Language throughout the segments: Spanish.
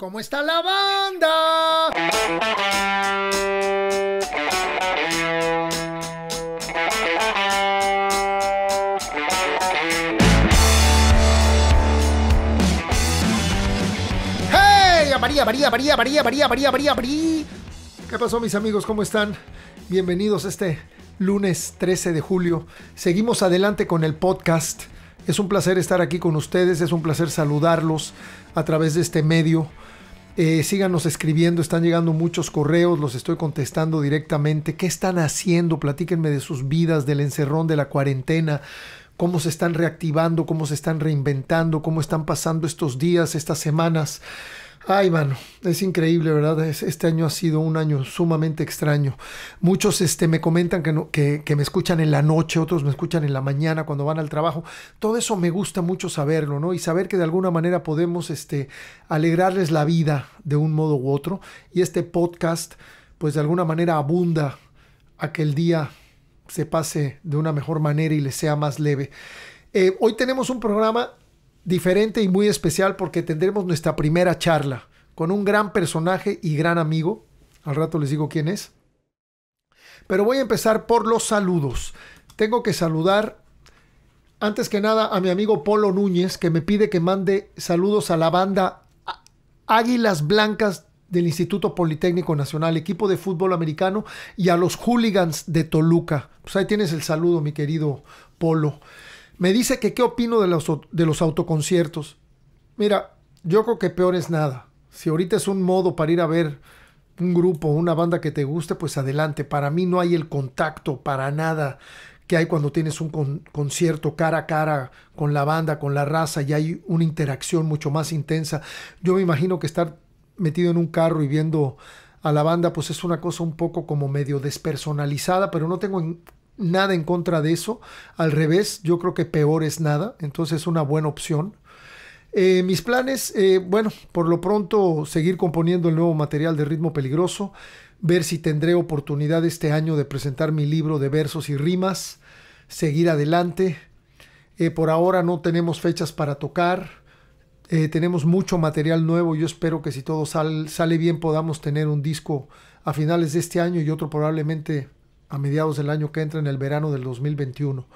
¿Cómo está la banda? ¡Hey! María, María, María, María, María, María, María, María. ¿Qué pasó mis amigos? ¿Cómo están? Bienvenidos este lunes 13 de julio. Seguimos adelante con el podcast. Es un placer estar aquí con ustedes, es un placer saludarlos a través de este medio eh, síganos escribiendo, están llegando muchos correos, los estoy contestando directamente. ¿Qué están haciendo? Platíquenme de sus vidas, del encerrón, de la cuarentena cómo se están reactivando, cómo se están reinventando, cómo están pasando estos días, estas semanas. Ay, mano, es increíble, ¿verdad? este año ha sido un año sumamente extraño. Muchos este, me comentan que, no, que, me escuchan en la noche, otros me escuchan en la mañana cuando van al trabajo. Todo eso me gusta mucho saberlo, ¿no? Y saber que de alguna manera podemos este, alegrarles la vida de un modo u otro. Y este podcast, pues de alguna manera abunda a que el día se pase de una mejor manera y les sea más leve. Eh, hoy tenemos un programa diferente y muy especial porque tendremos nuestra primera charla con un gran personaje y gran amigo. Al rato les digo quién es. Pero voy a empezar por los saludos. Tengo que saludar antes que nada a mi amigo Polo Núñez que me pide que mande saludos a la banda Águilas Blancas del Instituto Politécnico Nacional, equipo de fútbol americano, y a los hooligans de Toluca. Pues ahí tienes el saludo, mi querido Polo. Me dice que qué opino de los, de los autoconciertos. Mira, yo creo que peor es nada. Si ahorita es un modo para ir a ver un grupo, una banda que te guste, pues adelante. Para mí no hay el contacto para nada que hay cuando tienes un concierto cara a cara con la banda, con la raza y hay una interacción mucho más intensa. Yo me imagino que estar metido en un carro y viendo a la banda, pues es una cosa un poco como medio despersonalizada, pero no tengo en nada en contra de eso. Al revés, yo creo que peor es nada. Entonces es una buena opción. Eh, mis planes, eh, bueno, por lo pronto seguir componiendo el nuevo material de ritmo peligroso, ver si tendré oportunidad este año de presentar mi libro de versos y rimas, seguir adelante. Eh, por ahora no tenemos fechas para tocar, tenemos mucho material nuevo, yo espero que si todo sale bien podamos tener un disco a finales de este año y otro probablemente a mediados del año que entra, en el verano del 2021.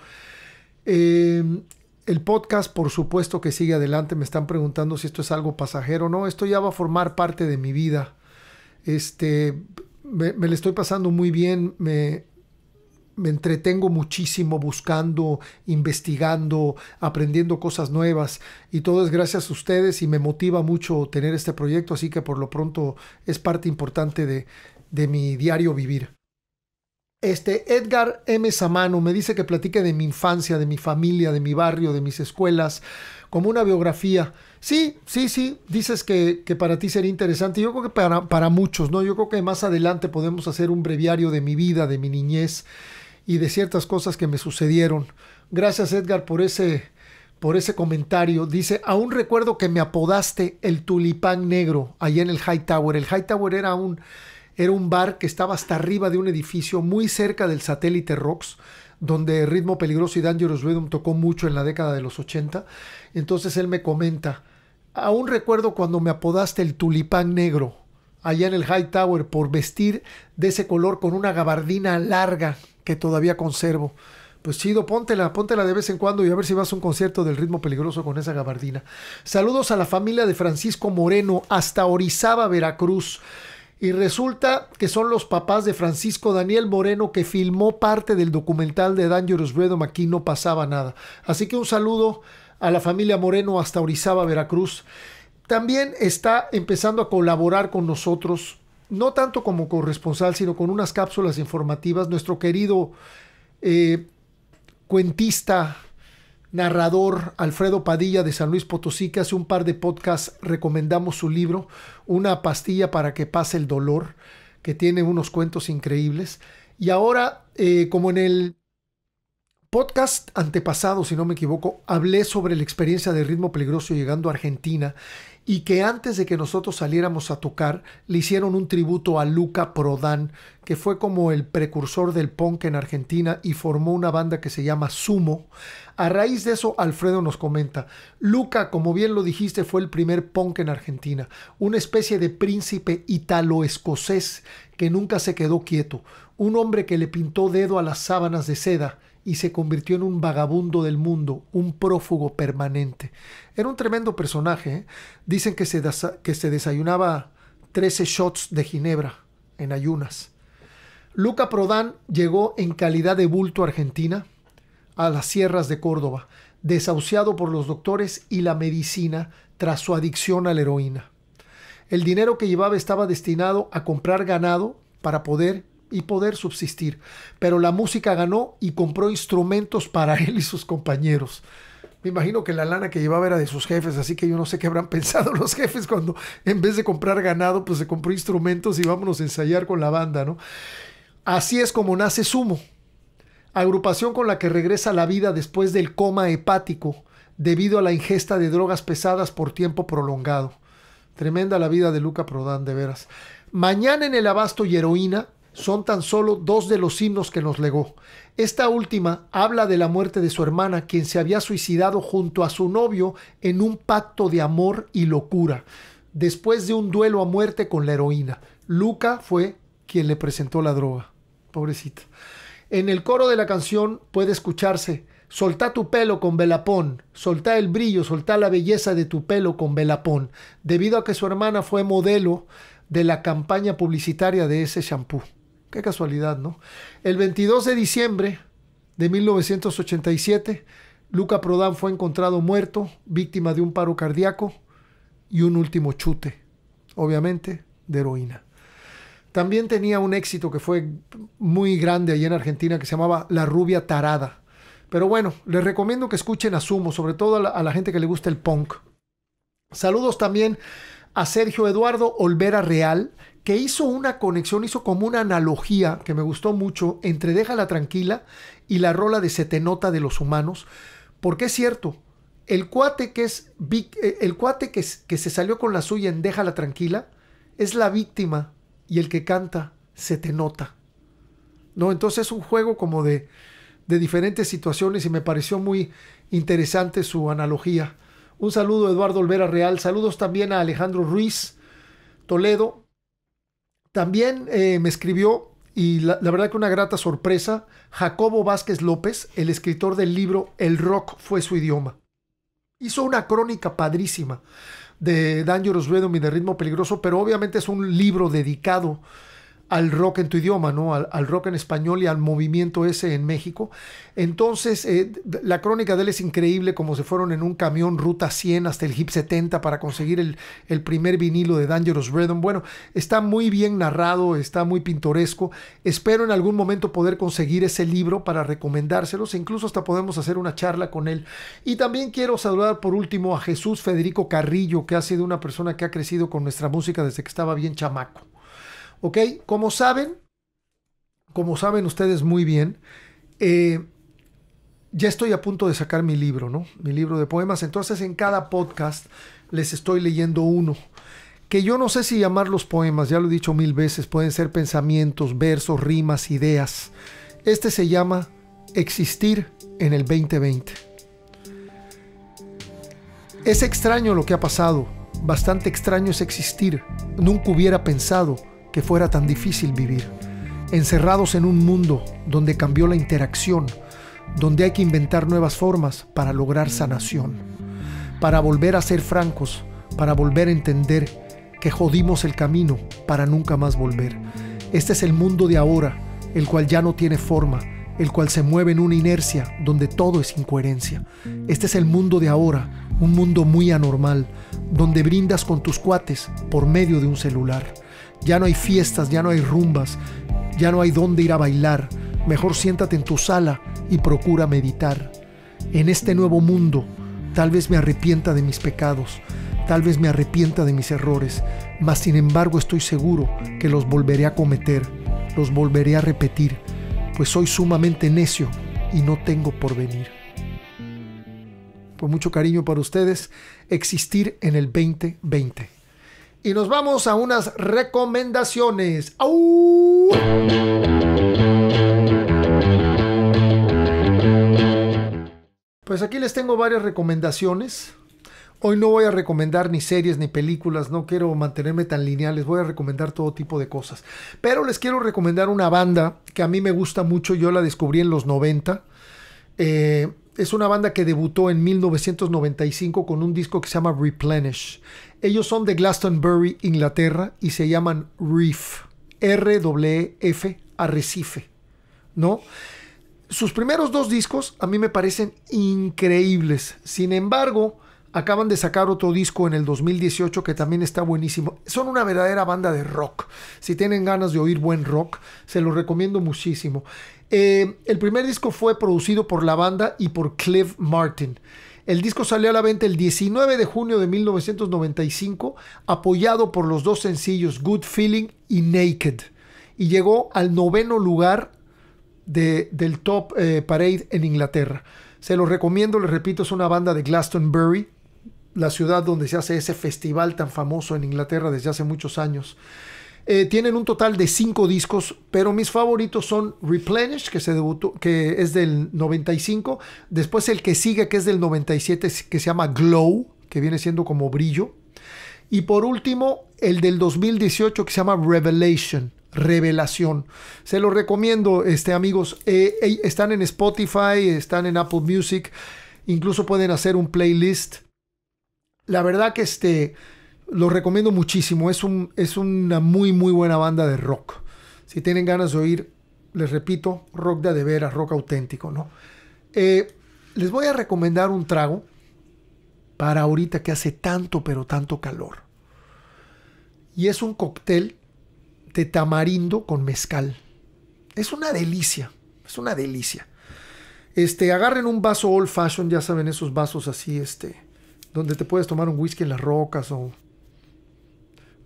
Em, el podcast, por supuesto que sigue adelante. Me están preguntando si esto es algo pasajero. No, esto ya va a formar parte de mi vida. Este, me, lo estoy pasando muy bien. Me, me entretengo muchísimo buscando, investigando, aprendiendo cosas nuevas y todo es gracias a ustedes y me motiva mucho tener este proyecto, así que por lo pronto es parte importante de mi diario vivir. Este, Edgar M. Samano me dice que platique de mi infancia, de mi familia, de mi barrio, de mis escuelas, como una biografía. Sí, sí, sí, dices que, para ti sería interesante. Yo creo que para, para muchos, ¿no? Yo creo que más adelante podemos hacer un breviario de mi vida, de mi niñez y de ciertas cosas que me sucedieron. Gracias, Edgar, por ese, por ese comentario. Dice, aún recuerdo que me apodaste el tulipán negro allá en el High Tower. El High Tower era un era un bar que estaba hasta arriba de un edificio muy cerca del satélite Rocks, donde Ritmo Peligroso y Dangerous Rhythm tocó mucho en la década de los 80. Entonces él me comenta, aún recuerdo cuando me apodaste el tulipán negro allá en el High Tower por vestir de ese color con una gabardina larga que todavía conservo. Pues chido, póntela, póntela de vez en cuando y a ver si vas a un concierto del ritmo peligroso con esa gabardina. Saludos a la familia de Francisco Moreno hasta Orizaba, Veracruz y resulta que son los papás de Francisco Daniel Moreno que filmó parte del documental de Dangerous Rhythm, Aquí no pasaba nada. Así que un saludo a la familia Moreno hasta Orizaba, Veracruz. También está empezando a colaborar con nosotros, no tanto como corresponsal, sino con unas cápsulas informativas, nuestro querido eh, cuentista narrador Alfredo Padilla de San Luis Potosí, que hace un par de podcasts recomendamos su libro, Una pastilla para que pase el dolor, que tiene unos cuentos increíbles. Y ahora, eh, como en el podcast antepasado, si no me equivoco, hablé sobre la experiencia de ritmo peligroso llegando a Argentina y que antes de que nosotros saliéramos a tocar le hicieron un tributo a Luca Prodan, que fue como el precursor del punk en Argentina y formó una banda que se llama Sumo. A raíz de eso, Alfredo nos comenta, Luca, como bien lo dijiste, fue el primer punk en Argentina, una especie de príncipe italo-escocés que nunca se quedó quieto, un hombre que le pintó dedo a las sábanas de seda y se convirtió en un vagabundo del mundo, un prófugo permanente. Era un tremendo personaje. Dicen que se, que se desayunaba 13 shots de Ginebra en ayunas. Luca Prodan llegó en calidad de bulto argentina a las sierras de Córdoba, desahuciado por los doctores y la medicina tras su adicción a la heroína. El dinero que llevaba estaba destinado a comprar ganado para poder y poder subsistir, pero la música ganó y compró instrumentos para él y sus compañeros. Me imagino que la lana que llevaba era de sus jefes, así que yo no sé qué habrán pensado los jefes cuando en vez de comprar ganado, pues se compró instrumentos y vámonos a ensayar con la banda, ¿no? Así es como nace Sumo, agrupación con la que regresa la vida después del coma hepático debido a la ingesta de drogas pesadas por tiempo prolongado. Tremenda la vida de Luca Prodan, de veras. Mañana en el abasto y heroína, son tan solo dos de los himnos que nos legó. Esta última habla de la muerte de su hermana, quien se había suicidado junto a su novio en un pacto de amor y locura, después de un duelo a muerte con la heroína. Luca fue quien le presentó la droga. Pobrecita. En el coro de la canción puede escucharse Soltá tu pelo con velapón, soltá el brillo, soltá la belleza de tu pelo con velapón, debido a que su hermana fue modelo de la campaña publicitaria de ese shampoo. Qué casualidad, ¿no? El 22 de diciembre de 1987, Luca Prodan fue encontrado muerto, víctima de un paro cardíaco y un último chute, obviamente, de heroína. También tenía un éxito que fue muy grande allí en Argentina que se llamaba La Rubia Tarada. Pero bueno, les recomiendo que escuchen a Sumo, sobre todo a la gente que le gusta el punk. Saludos también a Sergio Eduardo Olvera Real, que hizo una conexión, hizo como una analogía que me gustó mucho entre Déjala Tranquila y la rola de Se te nota de los humanos, porque es cierto, el cuate que es eh, el cuate que, se salió con la suya en Déjala Tranquila es la víctima y el que canta Se te nota. ¿No? Entonces es un juego como de, de diferentes situaciones y me pareció muy interesante su analogía. Un saludo Eduardo Olvera Real. Saludos también a Alejandro Ruiz Toledo. También eh, me escribió, y la, verdad que una grata sorpresa, Jacobo Vázquez López, el escritor del libro El rock fue su idioma. Hizo una crónica padrísima de Dangerous Rhythm y de Ritmo Peligroso, pero obviamente es un libro dedicado al rock en tu idioma, ¿no? Al, rock en español y al movimiento ese en México. Entonces, eh, la crónica de él es increíble, como se fueron en un camión ruta 100 hasta el Hip 70 para conseguir el, primer vinilo de Dangerous Rhythm. Bueno, está muy bien narrado, está muy pintoresco. Espero en algún momento poder conseguir ese libro para recomendárselos. E incluso hasta podemos hacer una charla con él. Y también quiero saludar por último a Jesús Federico Carrillo, que ha sido una persona que ha crecido con nuestra música desde que estaba bien chamaco. ¿Ok? Como saben, como saben ustedes muy bien, eh, ya estoy a punto de sacar mi libro, ¿no? Mi libro de poemas. Entonces en cada podcast les estoy leyendo uno. Que yo no sé si llamar los poemas, ya lo he dicho mil veces, pueden ser pensamientos, versos, rimas, ideas. Este se llama Existir en el 2020. Es extraño lo que ha pasado, bastante extraño es existir, nunca hubiera pensado que fuera tan difícil vivir, encerrados en un mundo donde cambió la interacción, donde hay que inventar nuevas formas para lograr sanación, para volver a ser francos, para volver a entender que jodimos el camino para nunca más volver. Este es el mundo de ahora, el cual ya no tiene forma, el cual se mueve en una inercia donde todo es incoherencia. Este es el mundo de ahora, un mundo muy anormal, donde brindas con tus cuates por medio de un celular ya no hay fiestas, ya no hay rumbas, ya no hay dónde ir a bailar. Mejor siéntate en tu sala y procura meditar. En este nuevo mundo, tal vez me arrepienta de mis pecados, tal vez me arrepienta de mis errores, mas sin embargo estoy seguro que los volveré a cometer, los volveré a repetir, pues soy sumamente necio y no tengo porvenir. Con mucho cariño para ustedes, existir en el 2020 y nos vamos a unas recomendaciones. Pues aquí les tengo varias recomendaciones. Hoy no voy a recomendar ni series ni películas, no quiero mantenerme tan lineal, les voy a recomendar todo tipo de cosas. Pero les quiero recomendar una banda que a mí me gusta mucho, yo la descubrí en los 90. Eh, es una banda que debutó en 1995 con un disco que se llama Replenish. Ellos son de Glastonbury, Inglaterra, y se llaman Reef. R-W-F, e Arrecife. ¿No? Sus primeros dos discos a mí me parecen increíbles. Sin embargo, acaban de sacar otro disco en el 2018 que también está buenísimo. Son una verdadera banda de rock. Si tienen ganas de oír buen rock, se los recomiendo muchísimo. Eh, el primer disco fue producido por la banda y por Cliff Martin. El disco salió a la venta el 19 de junio de 1995, apoyado por los dos sencillos Good Feeling y Naked, y llegó al noveno lugar del Top eh, Parade en Inglaterra. Se los recomiendo, les repito, es una banda de Glastonbury, la ciudad donde se hace ese festival tan famoso en Inglaterra desde hace muchos años. Eh, tienen un total de cinco discos, pero mis favoritos son Replenish, que, se debutó, que es del 95. Después el que sigue, que es del 97, que se llama Glow, que viene siendo como brillo. Y por último, el del 2018, que se llama Revelation. Revelación. Se los recomiendo, este, amigos. Eh, eh, están en Spotify, están en Apple Music. Incluso pueden hacer un playlist. La verdad que este lo recomiendo muchísimo. Es, un, es una muy, muy buena banda de rock. Si tienen ganas de oír, les repito, rock de, de veras, rock auténtico, ¿no? Eh, les voy a recomendar un trago para ahorita que hace tanto, pero tanto calor. Y es un cóctel de tamarindo con mezcal. Es una delicia, es una delicia. Este, agarren un vaso old fashion, ya saben, esos vasos así, este, donde te puedes tomar un whisky en las rocas o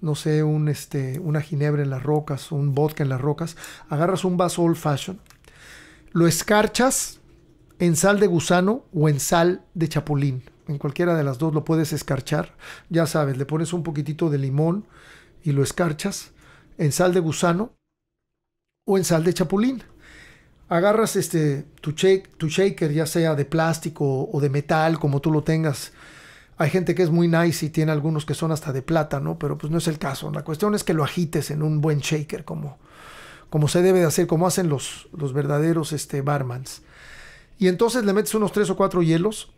no sé, un, este, una ginebra en las rocas, un vodka en las rocas, agarras un vaso old fashion, lo escarchas en sal de gusano o en sal de chapulín. En cualquiera de las dos lo puedes escarchar. Ya sabes, le pones un poquitito de limón y lo escarchas en sal de gusano o en sal de chapulín. Agarras este, tu shaker, ya sea de plástico o de metal, como tú lo tengas, hay gente que es muy nice y tiene algunos que son hasta de plata, ¿no? Pero pues no es el caso. La cuestión es que lo agites en un buen shaker, como, como se debe de hacer, como hacen los, los verdaderos este, barmans. Y entonces le metes unos tres o cuatro hielos.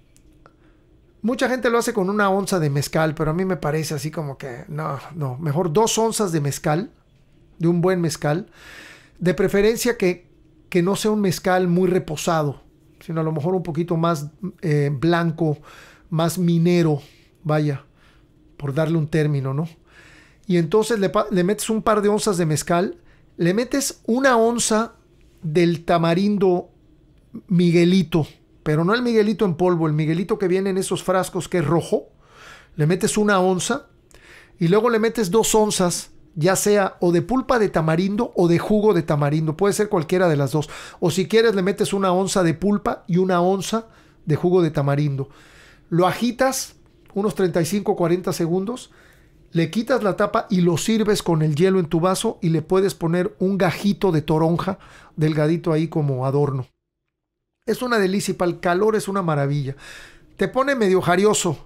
Mucha gente lo hace con una onza de mezcal, pero a mí me parece así como que, no, no, mejor dos onzas de mezcal, de un buen mezcal. De preferencia que, que no sea un mezcal muy reposado, sino a lo mejor un poquito más eh, blanco, más minero, vaya, por darle un término, ¿no? Y entonces le, le metes un par de onzas de mezcal, le metes una onza del tamarindo Miguelito, pero no el Miguelito en polvo, el Miguelito que viene en esos frascos que es rojo, le metes una onza y luego le metes dos onzas, ya sea o de pulpa de tamarindo o de jugo de tamarindo, puede ser cualquiera de las dos, o si quieres le metes una onza de pulpa y una onza de jugo de tamarindo lo agitas unos 35 40 segundos, le quitas la tapa y lo sirves con el hielo en tu vaso y le puedes poner un gajito de toronja delgadito ahí como adorno. Es una delicia y para el calor es una maravilla. Te pone medio jarioso,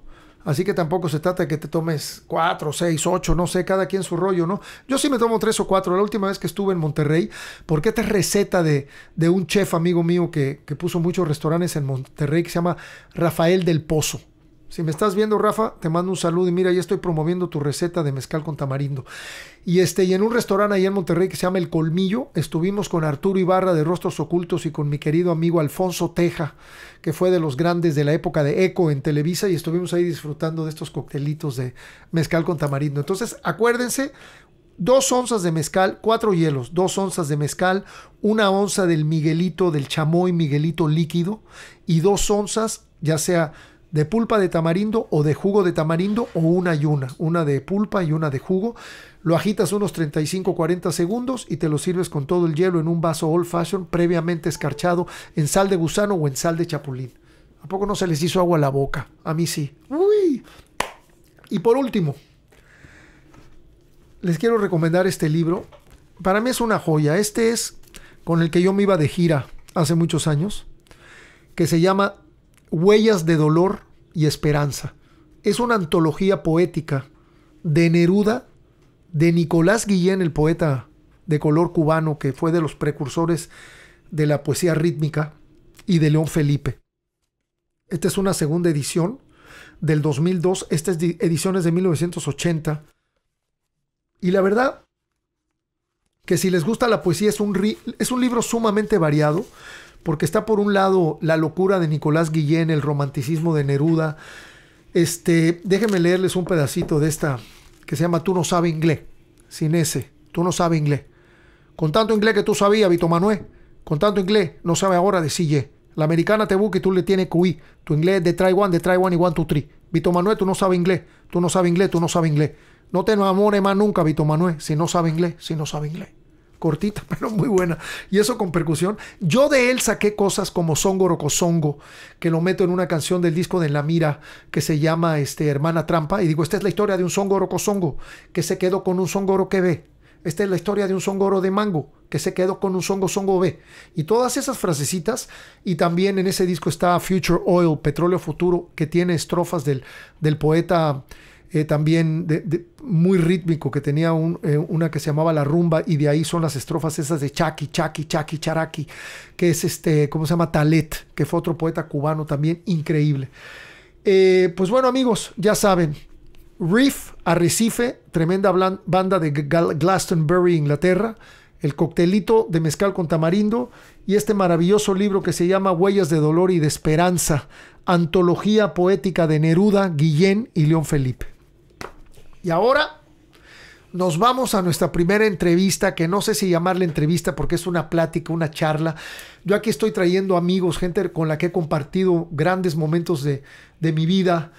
Así que tampoco se trata de que te tomes cuatro, seis, ocho, no sé, cada quien su rollo, ¿no? Yo sí me tomo tres o cuatro. La última vez que estuve en Monterrey, porque esta receta de, de un chef amigo mío que, que puso muchos restaurantes en Monterrey que se llama Rafael del Pozo. Si me estás viendo, Rafa, te mando un saludo y mira, ya estoy promoviendo tu receta de mezcal con tamarindo. Y este, y en un restaurante ahí en Monterrey que se llama El Colmillo, estuvimos con Arturo Ibarra de Rostros Ocultos y con mi querido amigo Alfonso Teja, que fue de los grandes de la época de Eco en Televisa, y estuvimos ahí disfrutando de estos coctelitos de mezcal con tamarindo. Entonces, acuérdense, dos onzas de mezcal, cuatro hielos, dos onzas de mezcal, una onza del Miguelito, del chamoy Miguelito líquido, y dos onzas, ya sea de pulpa de tamarindo o de jugo de tamarindo o una y una, una de pulpa y una de jugo. Lo agitas unos 35-40 segundos y te lo sirves con todo el hielo en un vaso old fashion previamente escarchado en sal de gusano o en sal de chapulín. ¿A poco no se les hizo agua a la boca? A mí sí. Uy. Y por último, les quiero recomendar este libro. Para mí es una joya. Este es con el que yo me iba de gira hace muchos años, que se llama Huellas de Dolor y esperanza. Es una antología poética de Neruda, de Nicolás Guillén, el poeta de color cubano que fue de los precursores de la poesía rítmica, y de León Felipe. Esta es una segunda edición del 2002, esta es de de 1980. Y la verdad que si les gusta la poesía es un, es un libro sumamente variado, porque está por un lado la locura de Nicolás Guillén, el romanticismo de Neruda. Este, déjenme leerles un pedacito de esta que se llama Tú no sabes inglés, sin ese, tú no sabes inglés. Con tanto inglés que tú sabías, Vito Manuel, con tanto inglés, no sabe ahora de La americana te busca y tú le tienes QI. Tu inglés de try one, de try one y one, to three. Vito Manuel, tú no sabes inglés, tú no sabes inglés, tú no sabes inglés. No te enamores más nunca, Vito Manuel, si no sabe inglés, si no sabe inglés cortita, pero muy buena. Y eso con percusión. Yo de él saqué cosas como Songo Rocosongo, que lo meto en una canción del disco de la Mira, que se llama este, Hermana Trampa. Y digo, esta es la historia de un Songo Rocosongo, que se quedó con un Songoro que ve. Esta es la historia de un songoro de mango que se quedó con un songo songo B. Y todas esas frasecitas. Y también en ese disco está Future Oil, Petróleo Futuro, que tiene estrofas del, del poeta eh, también muy rítmico, que tenía eh, una que se llamaba La Rumba, y de ahí son las estrofas esas de Chaki, Chaki, Chaki, Charaki, que es este, ¿cómo se llama? Talet, que fue otro poeta cubano también increíble. Eh, pues bueno, amigos, ya saben, Reef, Arrecife, tremenda banda de Glastonbury, Inglaterra, el coctelito de mezcal con tamarindo y este maravilloso libro que se llama Huellas de Dolor y de Esperanza, antología poética de Neruda, Guillén y León Felipe. Y ahora nos vamos a nuestra primera entrevista, que no sé si llamarle entrevista porque es una plática, una charla. Yo aquí estoy trayendo amigos, gente con la que he compartido grandes momentos de, de mi vida.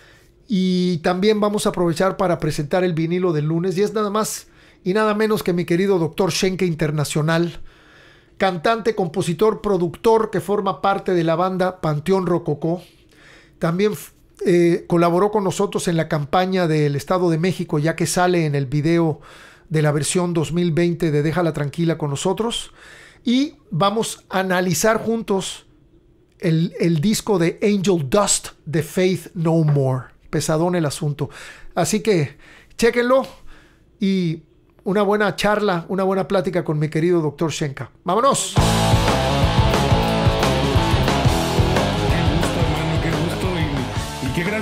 Y también vamos a aprovechar para presentar el vinilo del lunes. Y es nada más y nada menos que mi querido doctor Schenke Internacional, cantante, compositor, productor que forma parte de la banda Panteón Rococó. También eh, colaboró con nosotros en la campaña del Estado de México, ya que sale en el video de la versión 2020 de Déjala Tranquila con nosotros. Y vamos a analizar juntos el, disco de Angel Dust de Faith No More. Pesadón el asunto. Así que chéquenlo y una buena charla, una buena plática con mi querido doctor Shenka. ¡Vámonos!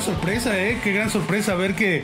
sorpresa, ¿eh? Qué gran sorpresa ver que,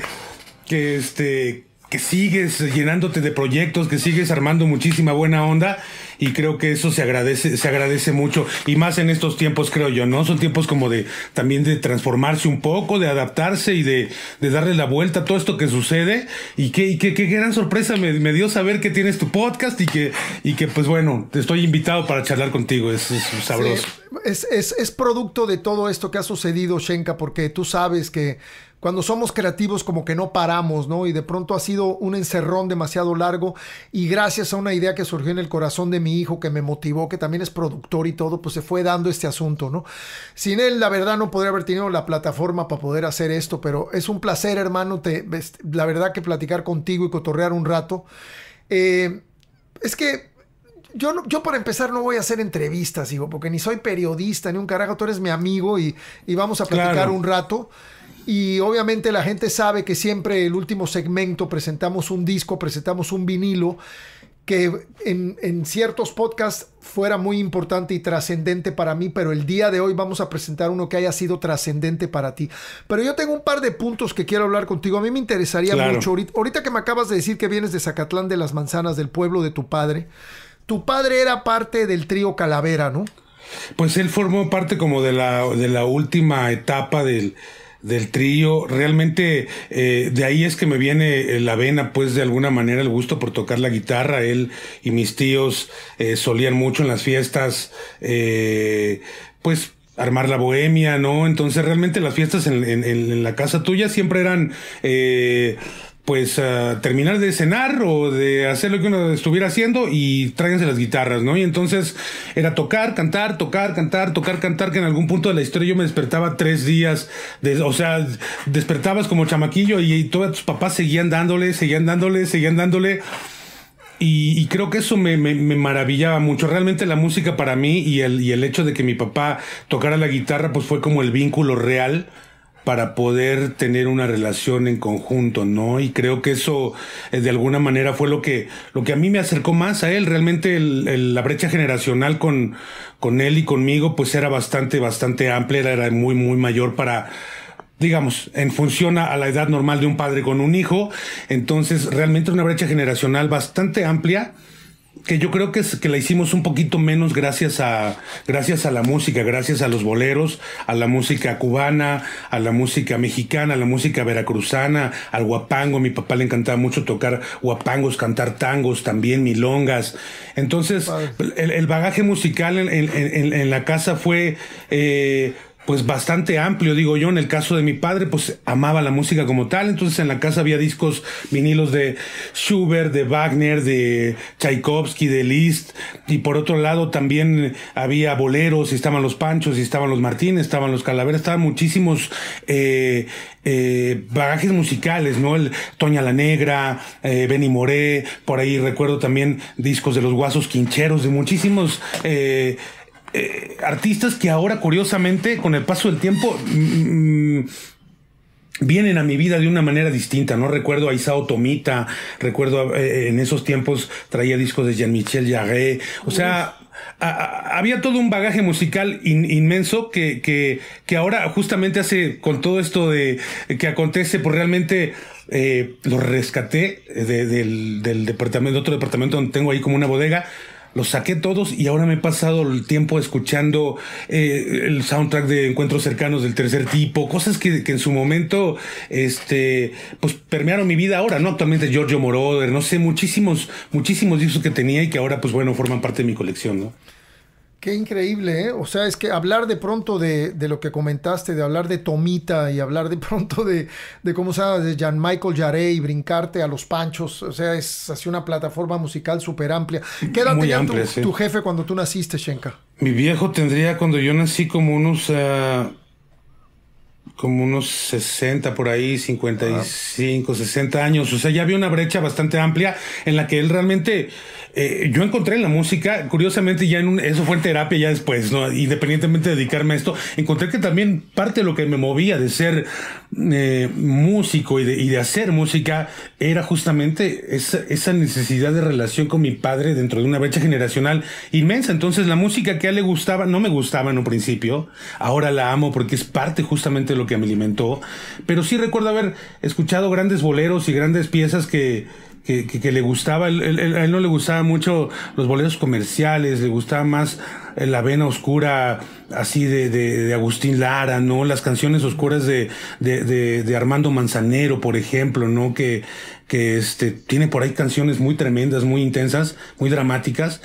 que, este, que sigues llenándote de proyectos, que sigues armando muchísima buena onda y creo que eso se agradece, se agradece mucho y más en estos tiempos, creo yo, ¿no? Son tiempos como de también de transformarse un poco, de adaptarse y de, darle la vuelta a todo esto que sucede y que, y gran sorpresa me, dio saber que tienes tu podcast y que, y que pues bueno, te estoy invitado para charlar contigo, es, sabroso. es, es, es producto de todo esto que ha sucedido, Shenka, porque tú sabes que cuando somos creativos como que no paramos, ¿no? Y de pronto ha sido un encerrón demasiado largo y gracias a una idea que surgió en el corazón de mi hijo que me motivó, que también es productor y todo, pues se fue dando este asunto, ¿no? Sin él, la verdad, no podría haber tenido la plataforma para poder hacer esto, pero es un placer, hermano, la verdad que platicar contigo y cotorrear un rato. Eh, es que yo, no, yo para empezar no voy a hacer entrevistas, digo, porque ni soy periodista ni un carajo, tú eres mi amigo y, vamos a platicar un rato. Y obviamente la gente sabe que siempre el último segmento presentamos un disco, presentamos un vinilo que en, ciertos podcasts fuera muy importante y trascendente para mí, pero el día de hoy vamos a presentar uno que haya sido trascendente para ti. Pero yo tengo un par de puntos que quiero hablar contigo. A mí me interesaría mucho, ahorita, que me acabas de decir que vienes de Zacatlán de las Manzanas, del pueblo de tu padre, tu padre era parte del trío Calavera, ¿no? Pues él formó parte como de de la última etapa del del trío. Realmente eh, de ahí es que me viene eh, la vena, pues de alguna manera el gusto por tocar la guitarra. Él y mis tíos eh, solían mucho en las fiestas, pues armar la bohemia, ¿no? Entonces realmente las fiestas en, en la casa tuya siempre eran... Eh, pues eh, terminar de cenar o de hacer lo que uno estuviera haciendo y tráiganse las guitarras, ¿no? Y entonces era tocar, cantar, tocar, cantar, tocar, cantar, que en algún punto de la historia yo me despertaba tres días, de, o sea, despertabas como chamaquillo y, todos tus papás seguían dándole, seguían dándole, seguían dándole. Y, creo que eso me, maravillaba mucho. Realmente la música para mí y el, y el hecho de que mi papá tocara la guitarra, pues fue como el vínculo real para poder tener una relación en conjunto, ¿no? Y creo que eso eh, de alguna manera fue lo que, lo que a mí me acercó más a él. Realmente la brecha generacional con, con él y conmigo pues era bastante, bastante amplia, era muy, muy mayor para, digamos, en función a, la edad normal de un padre con un hijo. Entonces realmente una brecha generacional bastante amplia que yo creo que, es, que la hicimos un poquito menos gracias a, gracias a la música, gracias a los boleros, a la música cubana, a la música mexicana, a la música veracruzana, al guapango. Mi papá le encantaba mucho tocar guapangos, cantar tangos, también milongas. Entonces, el, el bagaje musical en, en, en, en, la casa fue... Eh, pues bastante amplio, digo yo, en el caso de mi padre, pues amaba la música como tal, entonces en la casa había discos vinilos de Schubert, de Wagner, de Tchaikovsky, de Liszt, y por otro lado también había boleros, y estaban los Panchos, y estaban los Martínez, estaban los Calaveras, estaban muchísimos eh, eh, bagajes musicales, ¿no? El Toña la Negra, eh, Benny Moré, por ahí recuerdo también discos de los Guasos Quincheros, de muchísimos... Eh, eh, artistas que ahora, curiosamente, con el paso del tiempo, mm, mm, vienen a mi vida de una manera distinta, ¿no? Recuerdo a Isao Tomita, recuerdo eh, en esos tiempos traía discos de Jean-Michel Jarre, o sea, había todo un bagaje musical inmenso que, que, ahora justamente hace con todo esto de que acontece, pues realmente eh, lo rescaté del, del departamento, otro departamento donde tengo ahí como una bodega, los saqué todos y ahora me he pasado el tiempo escuchando eh, el soundtrack de Encuentros Cercanos del Tercer Tipo, cosas que, que, en su momento, este, pues permearon mi vida ahora, ¿no? Actualmente Giorgio Moroder, no sé, muchísimos, muchísimos discos que tenía y que ahora, pues bueno, forman parte de mi colección, ¿no? Qué increíble, ¿eh? O sea, es que hablar de pronto de, de, lo que comentaste, de hablar de Tomita y hablar de pronto de, de cómo se llama, de Jan Michael Jarre y brincarte a los panchos, o sea, es así una plataforma musical súper amplia. ¿Qué edad tu, jefe cuando tú naciste, Shenka? Mi viejo tendría cuando yo nací como unos ah, como unos 60 por ahí, 55, cinco 60 ah. años. O sea, ya había una brecha bastante amplia en la que él realmente, eh, yo encontré en la música, curiosamente ya en eso fue en terapia ya después, ¿no? Independientemente de dedicarme a esto, encontré que también parte de lo que me movía de ser eh, músico y de, y de, hacer música era justamente esa, esa, necesidad de relación con mi padre dentro de una brecha generacional inmensa. Entonces la música que a él le gustaba no me gustaba en un principio, ahora la amo porque es parte justamente de lo que me alimentó, pero sí recuerdo haber escuchado grandes boleros y grandes piezas que, que, le gustaba, él, a él no le gustaban mucho los boletos comerciales, le gustaba más eh, la vena oscura así de, Agustín Lara, ¿no? Las canciones oscuras de, de, Armando Manzanero, por ejemplo, ¿no? Que, que este, tiene por ahí canciones muy tremendas, muy intensas, muy dramáticas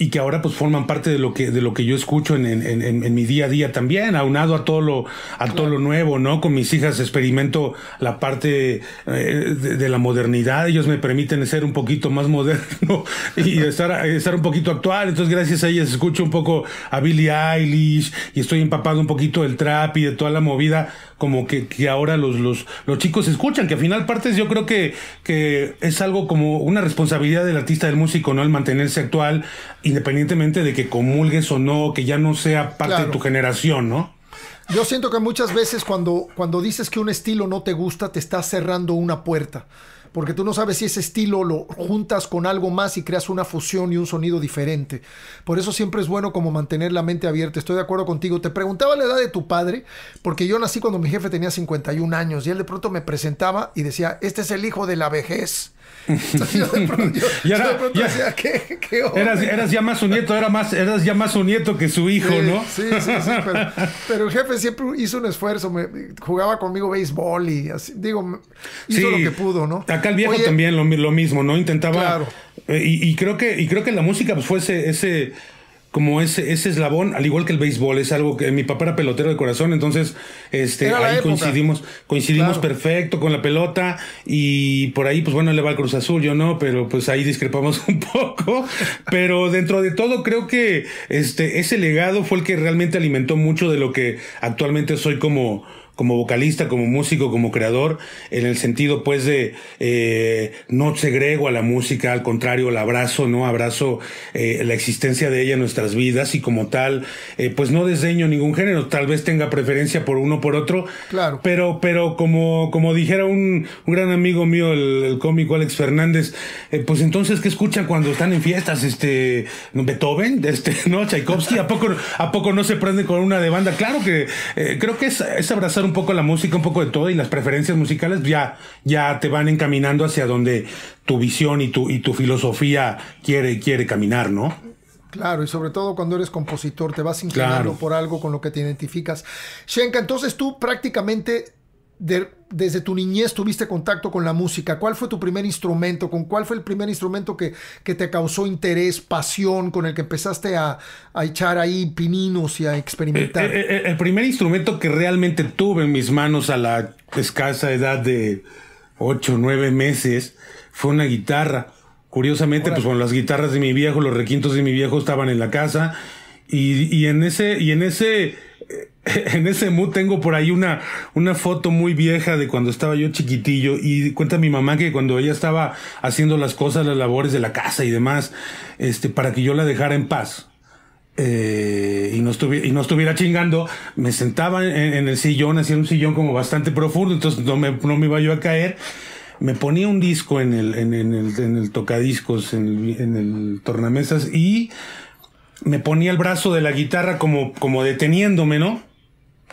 y que ahora pues forman parte de lo que de lo que yo escucho en, en, en, en mi día a día también aunado a todo lo a todo lo nuevo no con mis hijas experimento la parte eh, de, la modernidad ellos me permiten ser un poquito más moderno y estar estar un poquito actual entonces gracias a ellas escucho un poco a Billie Eilish y estoy empapado un poquito del trap y de toda la movida como que, ahora los, los, los, chicos escuchan, que a final partes yo creo que, que es algo como una responsabilidad del artista, del músico, ¿no? El mantenerse actual, independientemente de que comulgues o no, que ya no sea parte de tu generación, ¿no? Yo siento que muchas veces cuando, cuando dices que un estilo no te gusta, te estás cerrando una puerta porque tú no sabes si ese estilo lo juntas con algo más y creas una fusión y un sonido diferente. Por eso siempre es bueno como mantener la mente abierta. Estoy de acuerdo contigo. Te preguntaba la edad de tu padre, porque yo nací cuando mi jefe tenía 51 años y él de pronto me presentaba y decía, este es el hijo de la vejez yo eras, ya más su nieto, era más, eras ya más su nieto que su hijo, ¿no? Sí, sí, sí. Pero, el jefe siempre hizo un esfuerzo, jugaba conmigo béisbol y así, digo, hizo lo que pudo, ¿no? Acá el viejo también lo, mismo, ¿no? Intentaba. Claro. Eh, y, creo que, y creo que la música pues, fue ese, ese como ese, ese eslabón, al igual que el béisbol, es algo que mi papá era pelotero de corazón, entonces este ahí coincidimos, coincidimos perfecto con la pelota y por ahí pues bueno, le va al Cruz Azul, yo no, pero pues ahí discrepamos un poco, pero dentro de todo creo que este ese legado fue el que realmente alimentó mucho de lo que actualmente soy como como vocalista, como músico, como creador, en el sentido pues de eh, no segrego a la música, al contrario, la abrazo, ¿no? Abrazo eh, la existencia de ella en nuestras vidas y como tal, eh, pues no desdeño ningún género, tal vez tenga preferencia por uno o por otro, claro. pero, pero como, como dijera un, gran amigo mío, el, cómico Alex Fernández, pues entonces, ¿qué escuchan cuando están en fiestas? Este, Beethoven, este, ¿no? Tchaikovsky, ¿a poco, ¿a poco no se prende con una de banda? Claro que creo que es, es abrazar un poco la música, un poco de todo y las preferencias musicales ya, ya te van encaminando hacia donde tu visión y tu, y tu filosofía quiere, quiere caminar, ¿no? Claro, y sobre todo cuando eres compositor, te vas inclinando por algo con lo que te identificas. Shenka, entonces tú prácticamente desde tu niñez tuviste contacto con la música. ¿Cuál fue tu primer instrumento? ¿Con cuál fue el primer instrumento que, te causó interés, pasión, con el que empezaste a, echar ahí pininos y a experimentar? Eh, eh, eh, el, primer instrumento que realmente tuve en mis manos a la escasa edad de 8 o 9 meses fue una guitarra. Curiosamente, pues con las guitarras de mi viejo, los requintos de mi viejo estaban en la casa. Y, y en ese, y en ese en ese mood tengo por ahí una, una foto muy vieja de cuando estaba yo chiquitillo y cuenta mi mamá que cuando ella estaba haciendo las cosas, las labores de la casa y demás, este, para que yo la dejara en paz. Eh, y, no y, no estuviera chingando, me sentaba en, el sillón, hacía un sillón como bastante profundo, entonces no me, no me iba yo a caer me ponía un disco en el, en, el, en el tocadiscos, en el, en el, tornamesas, y me ponía el brazo de la guitarra como, como deteniéndome, ¿no?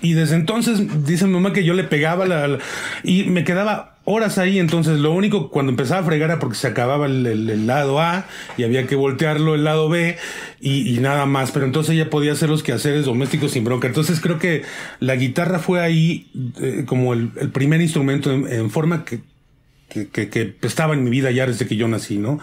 Y desde entonces, dice mi mamá que yo le pegaba la, y me quedaba horas ahí. Entonces, lo único cuando empezaba a fregar era porque se acababa el, lado A y había que voltearlo el lado B y, nada más. Pero entonces ella podía hacer los quehaceres domésticos sin bronca. Entonces, creo que la guitarra fue ahí eh, como el, primer instrumento en, forma que, que, que, estaba en mi vida ya desde que yo nací, ¿no?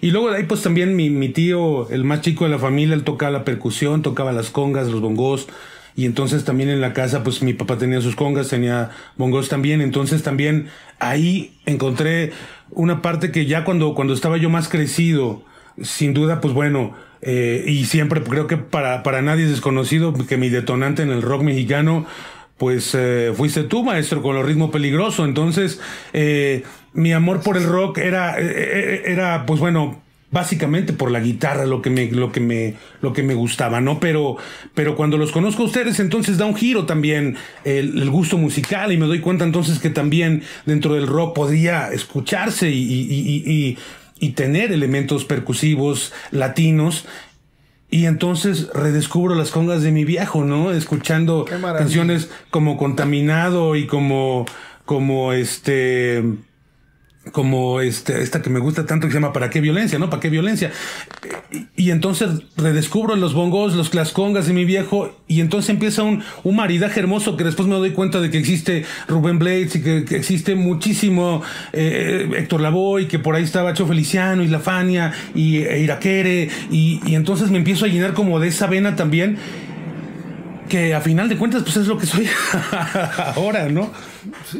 Y luego de ahí, pues también mi, mi tío, el más chico de la familia, él tocaba la percusión, tocaba las congas, los bongos y entonces también en la casa, pues mi papá tenía sus congas, tenía bongos también. Entonces también ahí encontré una parte que ya cuando, cuando estaba yo más crecido, sin duda, pues bueno, eh, y siempre creo que para, para nadie es desconocido que mi detonante en el rock mexicano, pues eh, fuiste tú, maestro, con el ritmo peligroso. Entonces, eh, mi amor por el rock era, eh, era, pues bueno, básicamente por la guitarra lo que me, lo que me, lo que me gustaba, ¿no? Pero, pero cuando los conozco a ustedes, entonces da un giro también el, gusto musical y me doy cuenta entonces que también dentro del rock podía escucharse y, y, y, y tener elementos percusivos latinos. Y entonces redescubro las congas de mi viejo, ¿no? Escuchando canciones como Contaminado y como, como este, como este, esta que me gusta tanto que se llama ¿Para qué violencia? ¿No? ¿Para qué violencia? Y, entonces redescubro los bongos, los clascongas de mi viejo, y entonces empieza un, un maridaje hermoso que después me doy cuenta de que existe Rubén Blades y que, existe muchísimo eh, Héctor Lavoe, que por ahí estaba Cho Feliciano y La Fania y e Iraquere, y, y entonces me empiezo a llenar como de esa vena también que a final de cuentas pues es lo que soy ahora, ¿no?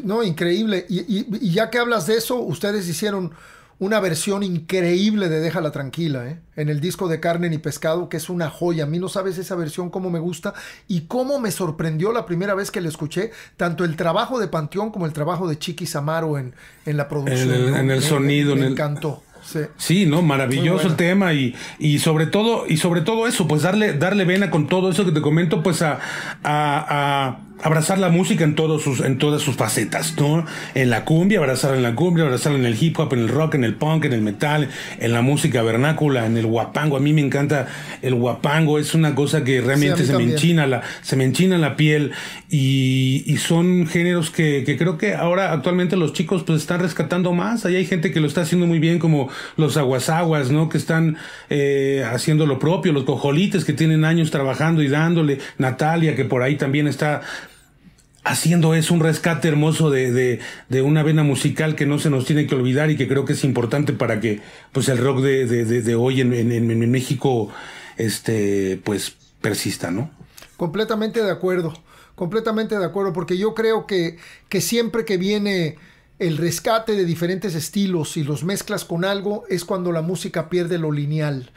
No, increíble. Y, ya que hablas de eso, ustedes hicieron una versión increíble de Déjala Tranquila, ¿eh? En el disco de Carne y Pescado, que es una joya. A mí no sabes esa versión cómo me gusta y cómo me sorprendió la primera vez que la escuché, tanto el trabajo de Panteón como el trabajo de Chiqui Samaro en, en la producción. En el, sonido, en el canto. Me, encantó. Sí, ¿no? Maravilloso el tema y, y sobre todo, y sobre todo eso, pues darle, darle vena con todo eso que te comento, pues a, a, a abrazar la música en, todos sus, en todas sus facetas, ¿no? En la cumbia, abrazar en la cumbia, abrazar en el hip hop, en el rock, en el punk, en el metal, en la música vernácula, en el guapango. A mí me encanta el guapango, es una cosa que realmente se, me enchina la, se me enchina la piel y, son géneros que, que, creo que ahora actualmente los chicos pues están rescatando más. Ahí hay gente que lo está haciendo muy bien como los aguasaguas, ¿no? Que están eh, haciendo lo propio, los cojolites que tienen años trabajando y dándole, Natalia que por ahí también está haciendo es un rescate hermoso de, de, una vena musical que no se nos tiene que olvidar y que creo que es importante para que pues el rock de, hoy en, México este pues persista, ¿no? Completamente de acuerdo, completamente de acuerdo, porque yo creo que, que siempre que viene el rescate de diferentes estilos y los mezclas con algo es cuando la música pierde lo lineal.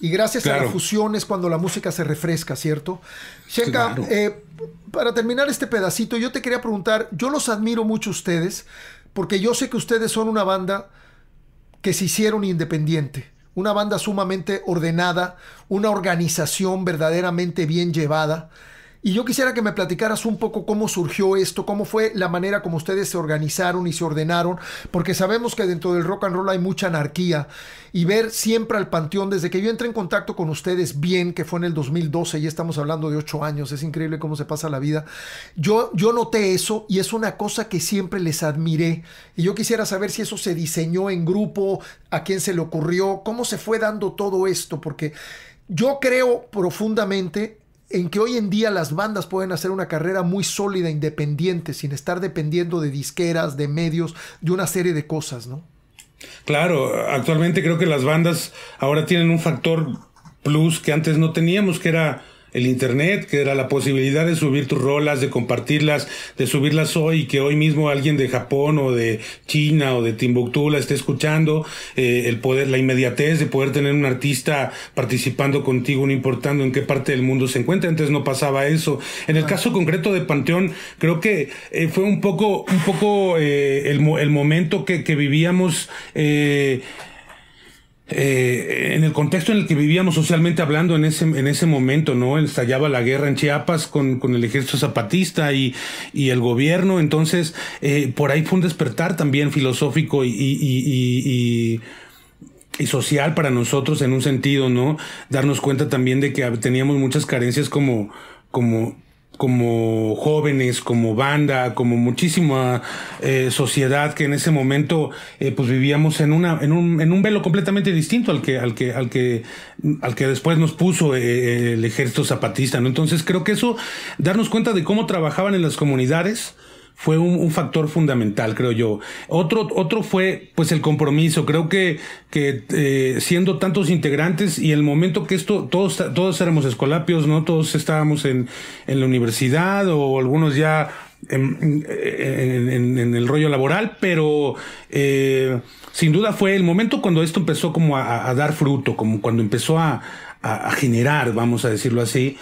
Y gracias a la fusión es cuando la música se refresca, ¿cierto? Checa, eh, para terminar este pedacito, yo te quería preguntar, yo los admiro mucho ustedes, porque yo sé que ustedes son una banda que se hicieron independiente, una banda sumamente ordenada, una organización verdaderamente bien llevada. Y yo quisiera que me platicaras un poco cómo surgió esto, cómo fue la manera como ustedes se organizaron y se ordenaron, porque sabemos que dentro del rock and roll hay mucha anarquía y ver siempre al panteón, desde que yo entré en contacto con ustedes bien, que fue en el 2012, y estamos hablando de ocho años, es increíble cómo se pasa la vida, yo, yo noté eso y es una cosa que siempre les admiré. Y yo quisiera saber si eso se diseñó en grupo, a quién se le ocurrió, cómo se fue dando todo esto, porque... Yo creo profundamente en que hoy en día las bandas pueden hacer una carrera muy sólida, independiente, sin estar dependiendo de disqueras, de medios, de una serie de cosas, ¿no? Claro, actualmente creo que las bandas ahora tienen un factor plus que antes no teníamos, que era el Internet, que era la posibilidad de subir tus rolas, de compartirlas, de subirlas hoy, que hoy mismo alguien de Japón o de China o de Timbuktu la esté escuchando, eh, el poder, la inmediatez de poder tener un artista participando contigo, no importando en qué parte del mundo se encuentre, antes no pasaba eso. En el caso concreto de Panteón, creo que eh, fue un poco, un poco eh, el, el, momento que, que vivíamos, eh, en el contexto en el que vivíamos socialmente hablando en ese, en ese momento, ¿no? Estallaba la guerra en Chiapas con, el ejército zapatista y, el gobierno, entonces eh, por ahí fue un despertar también filosófico y, y, y, social para nosotros en un sentido, ¿no? Darnos cuenta también de que teníamos muchas carencias como, como, como jóvenes, como banda, como muchísima eh, sociedad que en ese momento eh, pues vivíamos en una en un, en un velo completamente distinto al que al que al que al que después nos puso eh, el ejército zapatista, ¿no? Entonces creo que eso darnos cuenta de cómo trabajaban en las comunidades fue un, factor fundamental, creo yo. Otro, otro fue pues el compromiso. Creo que, que eh, siendo tantos integrantes y el momento que esto, todos, todos éramos escolapios, ¿no? Todos estábamos en, en la universidad o algunos ya en, en, el rollo laboral, pero eh, sin duda fue el momento cuando esto empezó como a, dar fruto, como cuando empezó a, a generar, vamos a decirlo así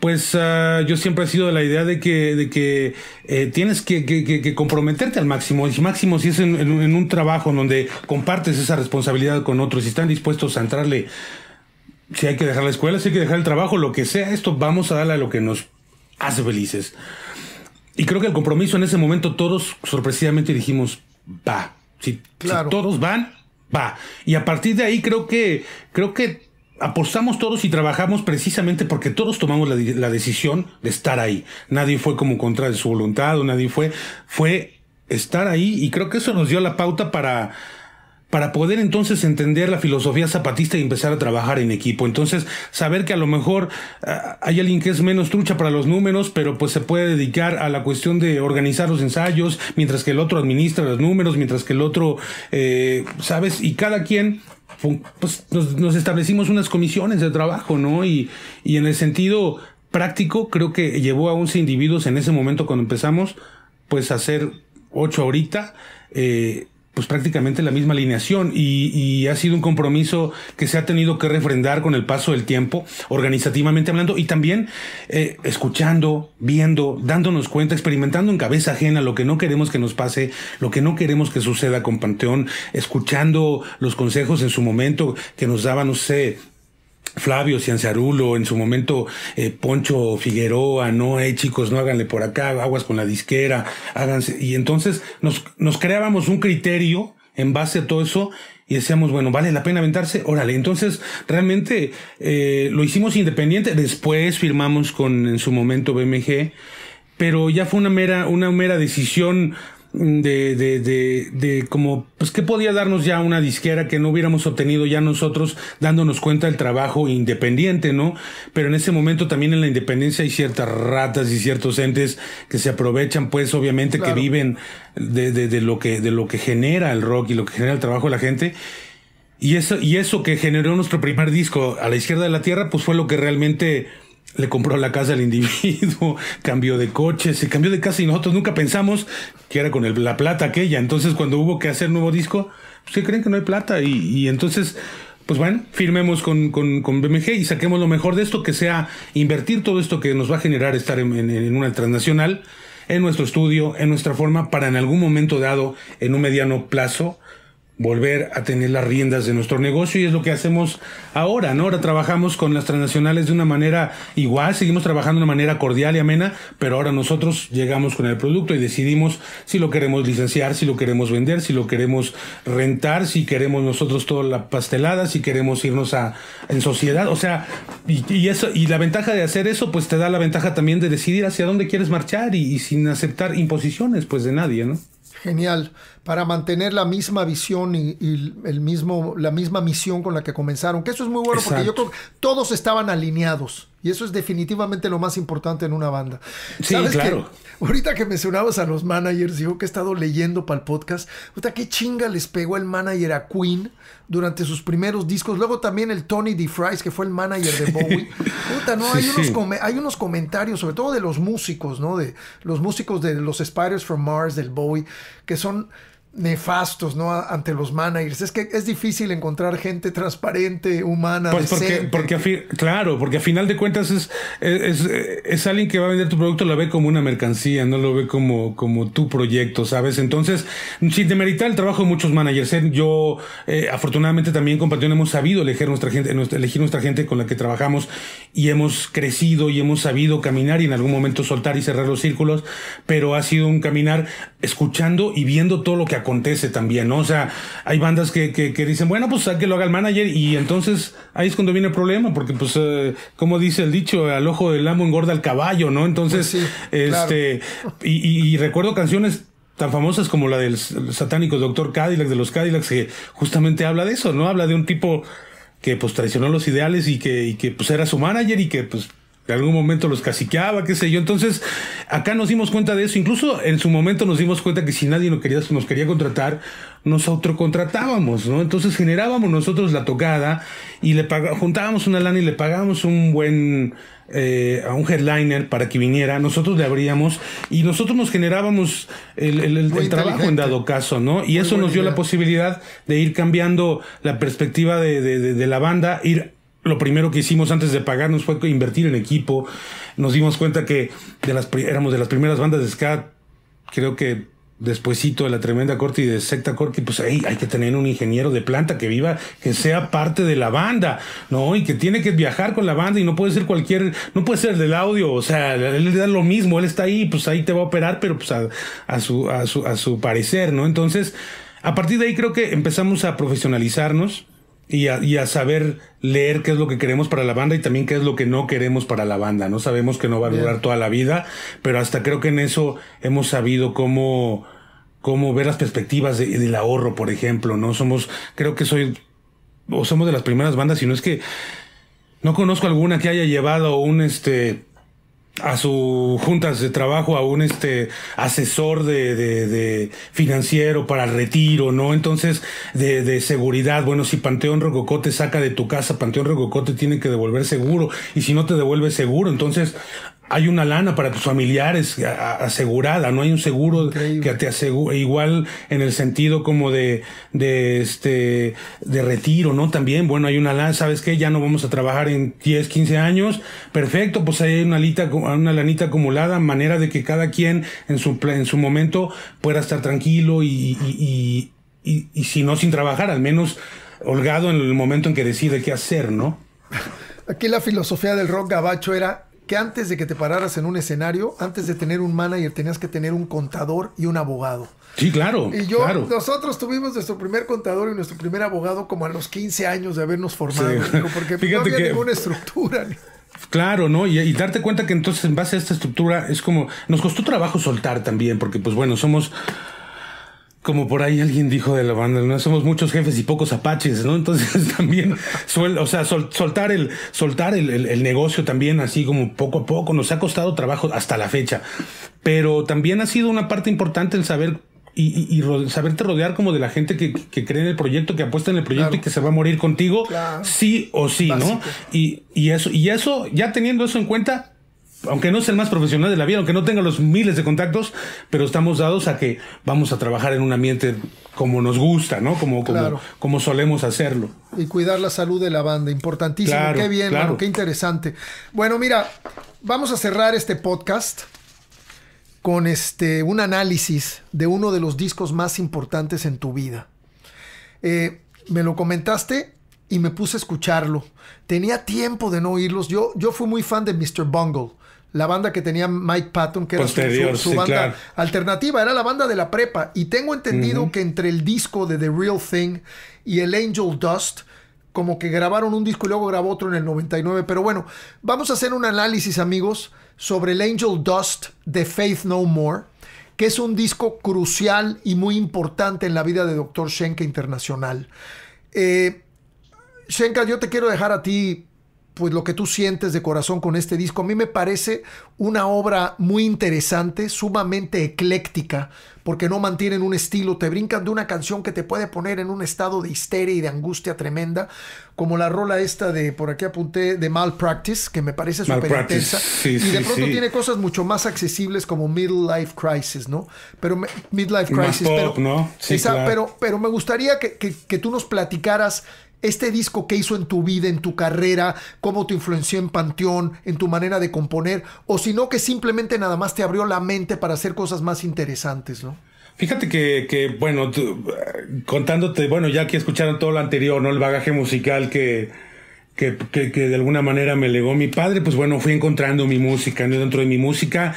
pues ah, yo siempre he sido de la idea de que, de que eh, tienes que, comprometerte al máximo. Y máximo si es en, un trabajo en donde compartes esa responsabilidad con otros y están dispuestos a entrarle, si hay que dejar la escuela, si hay que dejar el trabajo, lo que sea, esto vamos a darle a lo que nos hace felices. Y creo que el compromiso en ese momento todos sorpresivamente dijimos, va. Si, si todos van, va. Y a partir de ahí creo que, creo que apostamos todos y trabajamos precisamente porque todos tomamos la, decisión de estar ahí. Nadie fue como contra de su voluntad o nadie fue, fue estar ahí y creo que eso nos dio la pauta para, para poder entonces entender la filosofía zapatista y empezar a trabajar en equipo. Entonces, saber que a lo mejor ah, hay alguien que es menos trucha para los números, pero pues se puede dedicar a la cuestión de organizar los ensayos, mientras que el otro administra los números, mientras que el otro, eh, ¿sabes? Y cada quien pues, nos, establecimos unas comisiones de trabajo, ¿no? Y, y en el sentido práctico, creo que llevó a 11 individuos en ese momento cuando empezamos, pues a hacer 8 ahorita. Eh, pues prácticamente la misma alineación y, ha sido un compromiso que se ha tenido que refrendar con el paso del tiempo, organizativamente hablando y también eh, escuchando, viendo, dándonos cuenta, experimentando en cabeza ajena lo que no queremos que nos pase, lo que no queremos que suceda con Panteón, escuchando los consejos en su momento que nos daban, no sé, Flavio Cianciarulo, en su momento eh, Poncho Figueroa, no, eh, chicos, no háganle por acá, aguas con la disquera, háganse. Y entonces nos, nos creábamos un criterio en base a todo eso y decíamos, bueno, vale la pena aventarse, órale. Entonces, realmente eh, lo hicimos independiente, después firmamos con en su momento BMG, pero ya fue una mera, una mera decisión de, de, de, de como, pues, ¿qué podía darnos ya una disquera que no hubiéramos obtenido ya nosotros dándonos cuenta del trabajo independiente, ¿no? Pero en ese momento también en la independencia hay ciertas ratas y ciertos entes que se aprovechan, pues, obviamente, que viven de, de, de, lo que, de lo que genera el rock y lo que genera el trabajo de la gente. Y eso, y eso que generó nuestro primer disco a la izquierda de la tierra, pues fue lo que realmente le compró la casa al individuo, cambió de coche, se cambió de casa y nosotros nunca pensamos que era con la plata aquella. Entonces, cuando hubo que hacer nuevo disco, pues creen que no hay plata. Y, entonces, pues bueno, firmemos con, con, BMG y saquemos lo mejor de esto, que sea invertir todo esto que nos va a generar estar en una transnacional, en nuestro estudio, en nuestra forma, para en algún momento dado, en un mediano plazo, volver a tener las riendas de nuestro negocio y es lo que hacemos ahora, ¿no? Ahora trabajamos con las transnacionales de una manera igual, seguimos trabajando de una manera cordial y amena, pero ahora nosotros llegamos con el producto y decidimos si lo queremos licenciar, si lo queremos vender, si lo queremos rentar, si queremos nosotros toda la pastelada, si queremos irnos a en sociedad, o sea, y, eso y la ventaja de hacer eso pues te da la ventaja también de decidir hacia dónde quieres marchar y, sin aceptar imposiciones pues de nadie, ¿no? Genial para mantener la misma visión y, el mismo, la misma misión con la que comenzaron. Que eso es muy bueno porque yo creo que todos estaban alineados. Y eso es definitivamente lo más importante en una banda. Sí, claro. ahorita que mencionabas a los managers, yo que he estado leyendo para el podcast, puta, qué chinga les pegó el manager a Queen durante sus primeros discos. Luego también el Tony DeFries, que fue el manager de Bowie. Puta, no, hay, unos hay unos comentarios, sobre todo de los músicos, ¿no? De los músicos de los Spiders from Mars, del Bowie, que son nefastos, ¿no? Ante los managers. Es que es difícil encontrar gente transparente, humana, pues porque, porque claro, porque a final de cuentas es es, es, alguien que va a vender tu producto, lo ve como una mercancía, no lo ve como, como tu proyecto, ¿sabes? Entonces, sin demeritar el trabajo de muchos managers, ¿eh? yo eh, afortunadamente también con hemos sabido elegir nuestra gente, elegir nuestra gente con la que trabajamos y hemos crecido y hemos sabido caminar y en algún momento soltar y cerrar los círculos, pero ha sido un caminar escuchando y viendo todo lo que acontece también, ¿no? O sea, hay bandas que, que, que dicen, bueno, pues que lo haga el manager y entonces ahí es cuando viene el problema, porque pues, eh, como dice el dicho, al ojo del amo engorda el caballo, ¿no? Entonces, pues este, y, recuerdo canciones tan famosas como la del satánico doctor Cadillac, de los Cadillacs, que justamente habla de eso, ¿no? Habla de un tipo que pues traicionó los ideales y que, y que pues era su manager y que pues de algún momento los caciqueaba, qué sé yo. Entonces, acá nos dimos cuenta de eso. Incluso en su momento nos dimos cuenta que si nadie nos quería, nos quería contratar, nos autocontratábamos, ¿no? Entonces generábamos nosotros la tocada y le juntábamos una lana y le pagábamos un buen eh, a un headliner para que viniera, nosotros le abríamos y nosotros nos generábamos el, trabajo en dado caso, ¿no? Y eso nos dio la posibilidad de ir cambiando la perspectiva de, de la banda, ir lo primero que hicimos antes de pagarnos fue invertir en equipo. Nos dimos cuenta que de las, éramos de las primeras bandas de ska, creo que despuésito de la tremenda corte y de secta corte, pues ahí hay que tener un ingeniero de planta que viva, que sea parte de la banda, ¿no? Y que tiene que viajar con la banda y no puede ser cualquier, no puede ser del audio, o sea, él le da lo mismo, él está ahí, pues ahí te va a operar, pero pues a su, a, su, a su parecer, ¿no? Entonces, a partir de ahí creo que empezamos a profesionalizarnos y a, y a, saber leer qué es lo que queremos para la banda y también qué es lo que no queremos para la banda. No sabemos que no va a durar toda la vida, pero hasta creo que en eso hemos sabido cómo, cómo ver las perspectivas del ahorro, por ejemplo. No somos, creo que soy, o somos de las primeras bandas, sino es que no conozco alguna que haya llevado un este a su juntas de trabajo a un este asesor de, de, financiero para retiro, ¿no? Entonces, de, de, seguridad, bueno, si Panteón Rococote te saca de tu casa, Panteón Rococote te tiene que devolver seguro, y si no te devuelve seguro, entonces hay una lana para tus familiares asegurada, no hay un seguro que te asegure, igual en el sentido como de, de este, de retiro, ¿no? También, bueno, hay una lana, ¿sabes qué? Ya no vamos a trabajar en 10, 15 años, perfecto, pues hay una, lita, una lanita acumulada, manera de que cada quien en su, en su momento pueda estar tranquilo y, y, y, y si no sin trabajar, al menos holgado en el momento en que decide qué hacer, ¿no? Aquí la filosofía del rock gabacho era que antes de que te pararas en un escenario, antes de tener un manager, tenías que tener un contador y un abogado. Sí, claro. Y yo, nosotros tuvimos nuestro primer contador y nuestro primer abogado como a los 15 años de habernos formado, porque no había ninguna estructura. Claro, ¿no? Y, y, darte cuenta que entonces en base a esta estructura es como, nos costó trabajo soltar también, porque pues bueno, somos como por ahí alguien dijo de la banda, no somos muchos jefes y pocos apaches, ¿no? Entonces también suel, o sea, soltar el, soltar el, el, negocio también así como poco a poco nos ha costado trabajo hasta la fecha, pero también ha sido una parte importante el saber y, y, saberte rodear como de la gente que, que, cree en el proyecto, que apuesta en el proyecto y que se va a morir contigo, sí o sí, ¿no? Y, y eso, y eso, ya teniendo eso en cuenta, aunque no es el más profesional de la vida, aunque no tenga los miles de contactos, pero estamos dados a que vamos a trabajar en un ambiente como nos gusta, ¿no? Como, como, solemos hacerlo. Y cuidar la salud de la banda, importantísimo. qué bien, qué interesante. Bueno, mira, vamos a cerrar este podcast con este, un análisis de uno de los discos más importantes en tu vida. Eh, me lo comentaste y me puse a escucharlo. Tenía tiempo de no oírlos. Yo, yo fui muy fan de Mr. Bungle la banda que tenía Mike Patton, que era su, banda alternativa, era la banda de la prepa. Y tengo entendido que entre el disco de The Real Thing y el Angel Dust, como que grabaron un disco y luego grabó otro en el 99. Pero bueno, vamos a hacer un análisis, amigos, sobre el Angel Dust de Faith No More, que es un disco crucial y muy importante en la vida de Dr. Schenke Internacional. Eh, yo te quiero dejar a ti pues lo que tú sientes de corazón con este disco. A mí me parece una obra muy interesante, sumamente ecléctica, porque no mantienen un estilo, te brincan de una canción que te puede poner en un estado de histeria y de angustia tremenda, como la rola esta de, por aquí apunté, de Malpractice, que me parece súper intensa, y de pronto tiene cosas mucho más accesibles como Middle Crisis, ¿no? Pero Midlife Crisis, ¿no? pero, pero me gustaría que tú nos platicaras este disco que hizo en tu vida, en tu carrera, cómo te influenció en Panteón, en tu manera de componer, o sino que simplemente nada más te abrió la mente para hacer cosas más interesantes, ¿no? Fíjate que, bueno, eh, contándote, bueno, ya que escucharon todo lo anterior, ¿no? El bagaje musical que, que de alguna manera me legó mi padre, pues bueno, fui encontrando mi música, ¿no? Dentro de mi música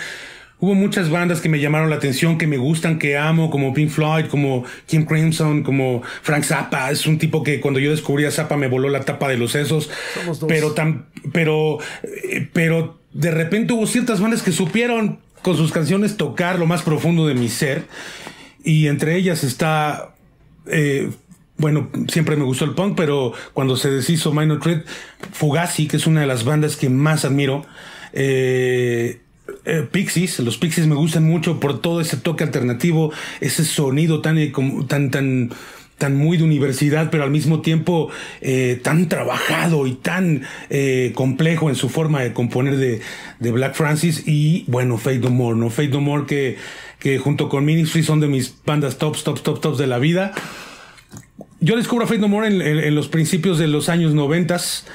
hubo muchas bandas que me llamaron la atención, que me gustan, que amo, como Pink Floyd, como Kim Crimson, como Frank Zappa. Es un tipo que cuando yo descubrí a Zappa me voló la tapa de los sesos. Somos dos. Pero, tan, pero, pero de repente hubo ciertas bandas que supieron con sus canciones tocar lo más profundo de mi ser. Y entre ellas está, eh, bueno, siempre me gustó el punk, pero cuando se deshizo Minor Threat, Fugazi, que es una de las bandas que más admiro, eh, eh, Pixies, los Pixies me gustan mucho por todo ese toque alternativo, ese sonido tan, eh, tan, tan, tan muy de universidad, pero al mismo tiempo eh, tan trabajado y tan complejo en su forma de componer de, de Black Francis y bueno, Fade No More, ¿no? Fade No More que, que junto con Ministry son de mis bandas tops, tops, top tops de la vida yo descubro a Faith No More en, los principios de los años noventas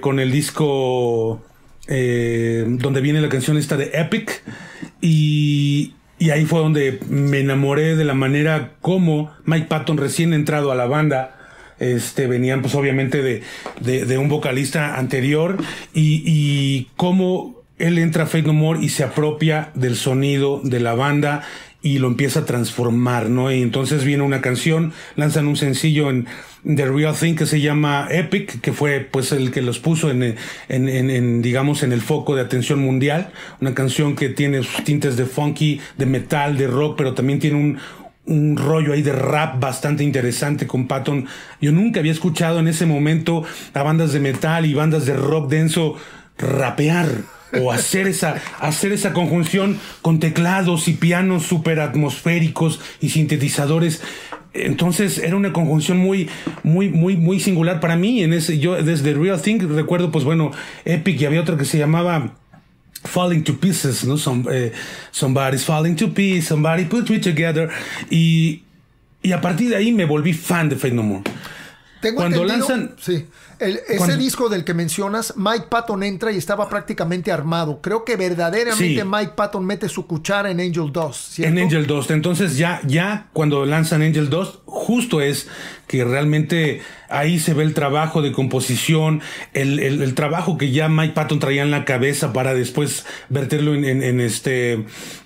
con el disco eh, donde viene la canción esta de Epic. Y, y ahí fue donde me enamoré de la manera como Mike Patton recién entrado a la banda. Este, venían pues obviamente de, de, un vocalista anterior y, y cómo él entra a Fate No More y se apropia del sonido de la banda y lo empieza a transformar, ¿no? Y entonces viene una canción, lanzan un sencillo en The Real Thing que se llama Epic, que fue pues el que los puso en, en, digamos en el foco de atención mundial, una canción que tiene sus tintes de funky, de metal, de rock, pero también tiene un, un rollo ahí de rap bastante interesante con Patton. Yo nunca había escuchado en ese momento a bandas de metal y bandas de rock denso rapear o hacer esa, hacer esa conjunción con teclados y pianos super atmosféricos y sintetizadores. Entonces era una conjunción muy, muy, muy, muy singular para mí. En ese, yo desde Real Thing recuerdo, pues bueno, Epic y había otra que se llamaba Falling to Pieces, ¿no? Eh, somebody's falling to pieces, somebody put me together. Y, y a partir de ahí me volví fan de Fate No More. Tengo Cuando lanzan. Sí ese disco del que mencionas, Mike Patton entra y estaba prácticamente armado. Creo que verdaderamente Mike Patton mete su cuchara en Angel Dust. En Angel Dust. Entonces ya, ya cuando lanzan Angel Dust, justo es que realmente ahí se ve el trabajo de composición, el, trabajo que ya Mike Patton traía en la cabeza para después verterlo en, este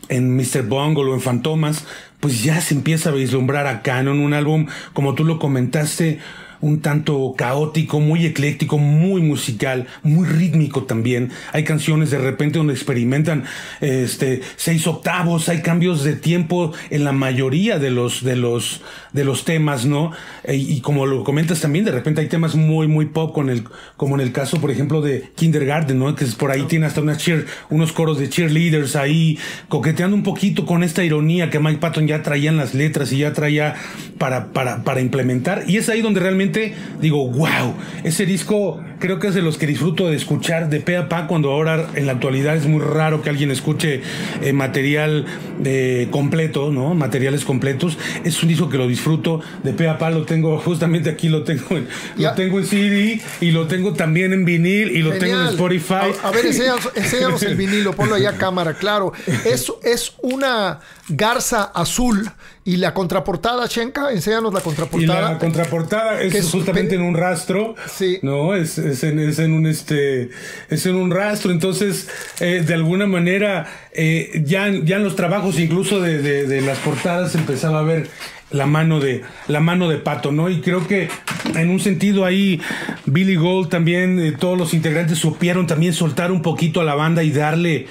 en Mr. Bungle o en Fantomas, pues ya se empieza a vislumbrar a Canon, un álbum, como tú lo comentaste, un tanto caótico, muy ecléctico, muy musical, muy rítmico también. Hay canciones de repente donde experimentan este, seis octavos, hay cambios de tiempo en la mayoría de los, de los, de los temas, ¿no? Eh, y como lo comentas también, de repente hay temas muy, muy pop, con el, como en el caso, por ejemplo, de Kindergarten, ¿no? Que por ahí tiene hasta una cheer, unos coros de cheerleaders ahí, coqueteando un poquito con esta ironía que Mike Patton ya traía en las letras y ya traía para, para implementar. Y es ahí donde realmente digo, wow, ese disco creo que es de los que disfruto de escuchar de pe a pa cuando ahora en la actualidad es muy raro que alguien escuche eh, material eh, completo, ¿no? Materiales completos. Es un disco que lo disfruto de pe a pa, lo tengo justamente aquí, lo tengo en, lo tengo CD y lo tengo también en vinil y lo tengo en Spotify. A, ver, enséñanos, el vinilo, ponlo allá a cámara, claro. eso es una garza azul y la contraportada, Shenka, enséñanos la contraportada. Y la contraportada es, justamente en un rastro, sí. ¿no? Es, es, en, en, un este, es en un rastro, entonces eh, de alguna manera eh, ya, ya en los trabajos incluso de, las portadas empezaba a ver la mano de la mano de Pato, ¿no? Y creo que en un sentido ahí Billy Gold también eh, todos los integrantes supieron también soltar un poquito a la banda y darle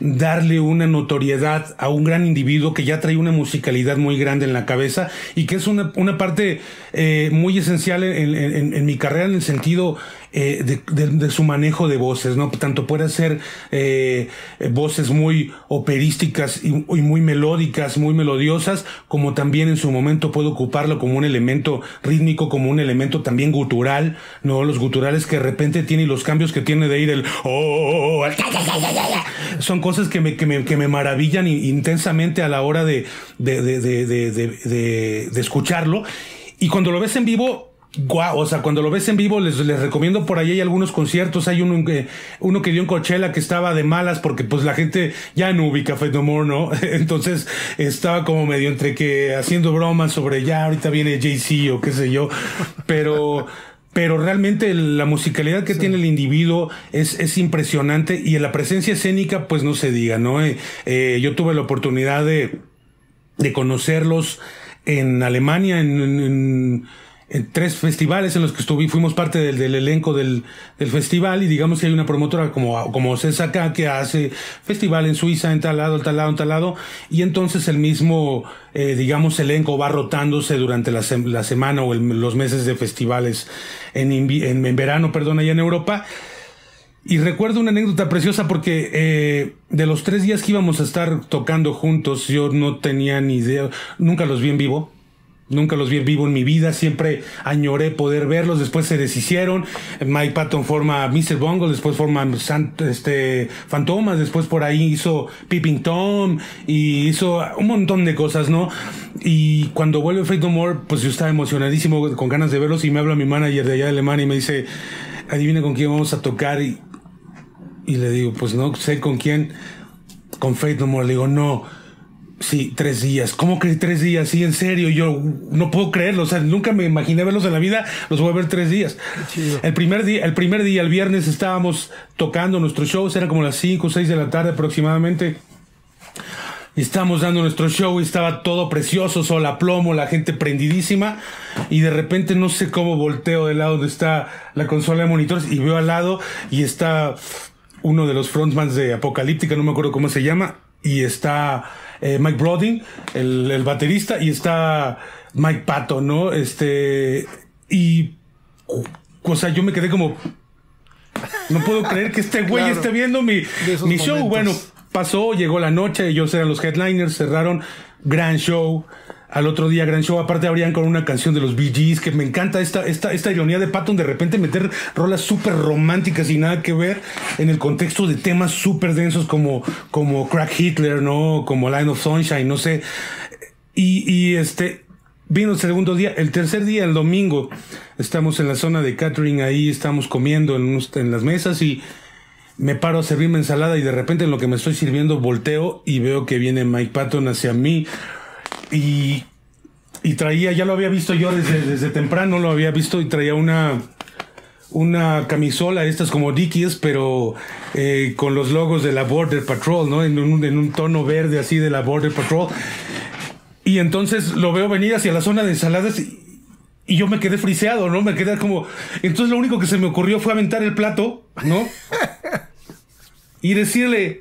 darle una notoriedad a un gran individuo que ya trae una musicalidad muy grande en la cabeza y que es una, una parte eh, muy esencial en, mi carrera en el sentido eh, de, su manejo de voces, ¿no? Tanto puede ser eh, voces muy operísticas y, muy melódicas, muy melodiosas, como también en su momento puede ocuparlo como un elemento rítmico, como un elemento también gutural, ¿no? Los guturales que de repente tiene y los cambios que tiene de ir el oh, son cosas que me, que me, que me maravillan intensamente a la hora de, de, de escucharlo. Y cuando lo ves en vivo, Guau, o sea, cuando lo ves en vivo, les, les recomiendo por ahí hay algunos conciertos. Hay uno, que, uno que dio en Coachella que estaba de malas porque pues la gente ya no ubica Fed No More, ¿no? Entonces estaba como medio entre que haciendo bromas sobre ya ahorita viene Jay-Z o qué sé yo. Pero, pero realmente la musicalidad que tiene el individuo es, es, impresionante y en la presencia escénica, pues no se diga, ¿no? Eh, eh, yo tuve la oportunidad de, de conocerlos en Alemania, en tres festivales en los que estuve, fuimos parte del, elenco del, del, festival y digamos que hay una promotora como, como César que hace festival en Suiza, en tal lado, en tal lado, en tal lado, y entonces el mismo, eh, digamos, elenco va rotándose durante la, semana o los meses de festivales en, en, verano, perdón, allá en Europa. Y recuerdo una anécdota preciosa porque eh, de los tres días que íbamos a estar tocando juntos, yo no tenía ni idea, nunca los vi en vivo, Nunca los vi en vivo en mi vida, siempre añoré poder verlos, después se deshicieron. Mike Patton forma Mr. Bungle, después forma Sant, este, Fantomas, después por ahí hizo Peeping Tom y hizo un montón de cosas, ¿no? Y cuando vuelve Faith No More, pues yo estaba emocionadísimo, con ganas de verlos y me habla mi manager de allá de Alemania y me dice, adivina con quién vamos a tocar. Y, le digo, pues no sé con quién, con Faith No More. Le digo, no Sí, tres días. ¿Cómo que tres días? Sí, en serio, yo no puedo creerlo. O sea, nunca me imaginé verlos en la vida. Los voy a ver tres días. El primer día, el primer día, el viernes estábamos tocando nuestros shows. Era como las cinco o seis de la tarde aproximadamente. Y estábamos dando nuestro show y estaba todo precioso, sol a plomo, la gente prendidísima. Y de repente no sé cómo volteo del lado donde está la consola de monitores y veo al lado y está uno de los frontmans de Apocalíptica, no me acuerdo cómo se llama, y está eh, Mike Brodin, el, baterista, y está Mike Pato, ¿no? Este, y, cosa, yo me quedé como, no puedo creer que este güey esté viendo mi, mi show. Bueno, pasó, llegó la noche, ellos eran los headliners, cerraron, gran show. Al otro día, gran show. Aparte, abrían con una canción de los Bee Gees, que me encanta esta, esta, esta ironía de Patton de repente meter rolas súper románticas y nada que ver en el contexto de temas súper densos como, como Crack Hitler, ¿no? Como Line of Sunshine, no sé. Y, y este, vino el segundo día, el tercer día, el domingo, estamos en la zona de catering, ahí estamos comiendo en, en las mesas y me paro a servirme ensalada y de repente en lo que me estoy sirviendo volteo y veo que viene Mike Patton hacia mí y, traía, ya lo había visto yo desde, temprano, lo había visto y traía una, una camisola, estas como Dickies, pero eh, con los logos de la Border Patrol, ¿no? En un, tono verde así de la Border Patrol. Y entonces lo veo venir hacia la zona de ensaladas y, yo me quedé friseado, ¿no? Me quedé como. Entonces lo único que se me ocurrió fue aventar el plato, ¿no? y decirle,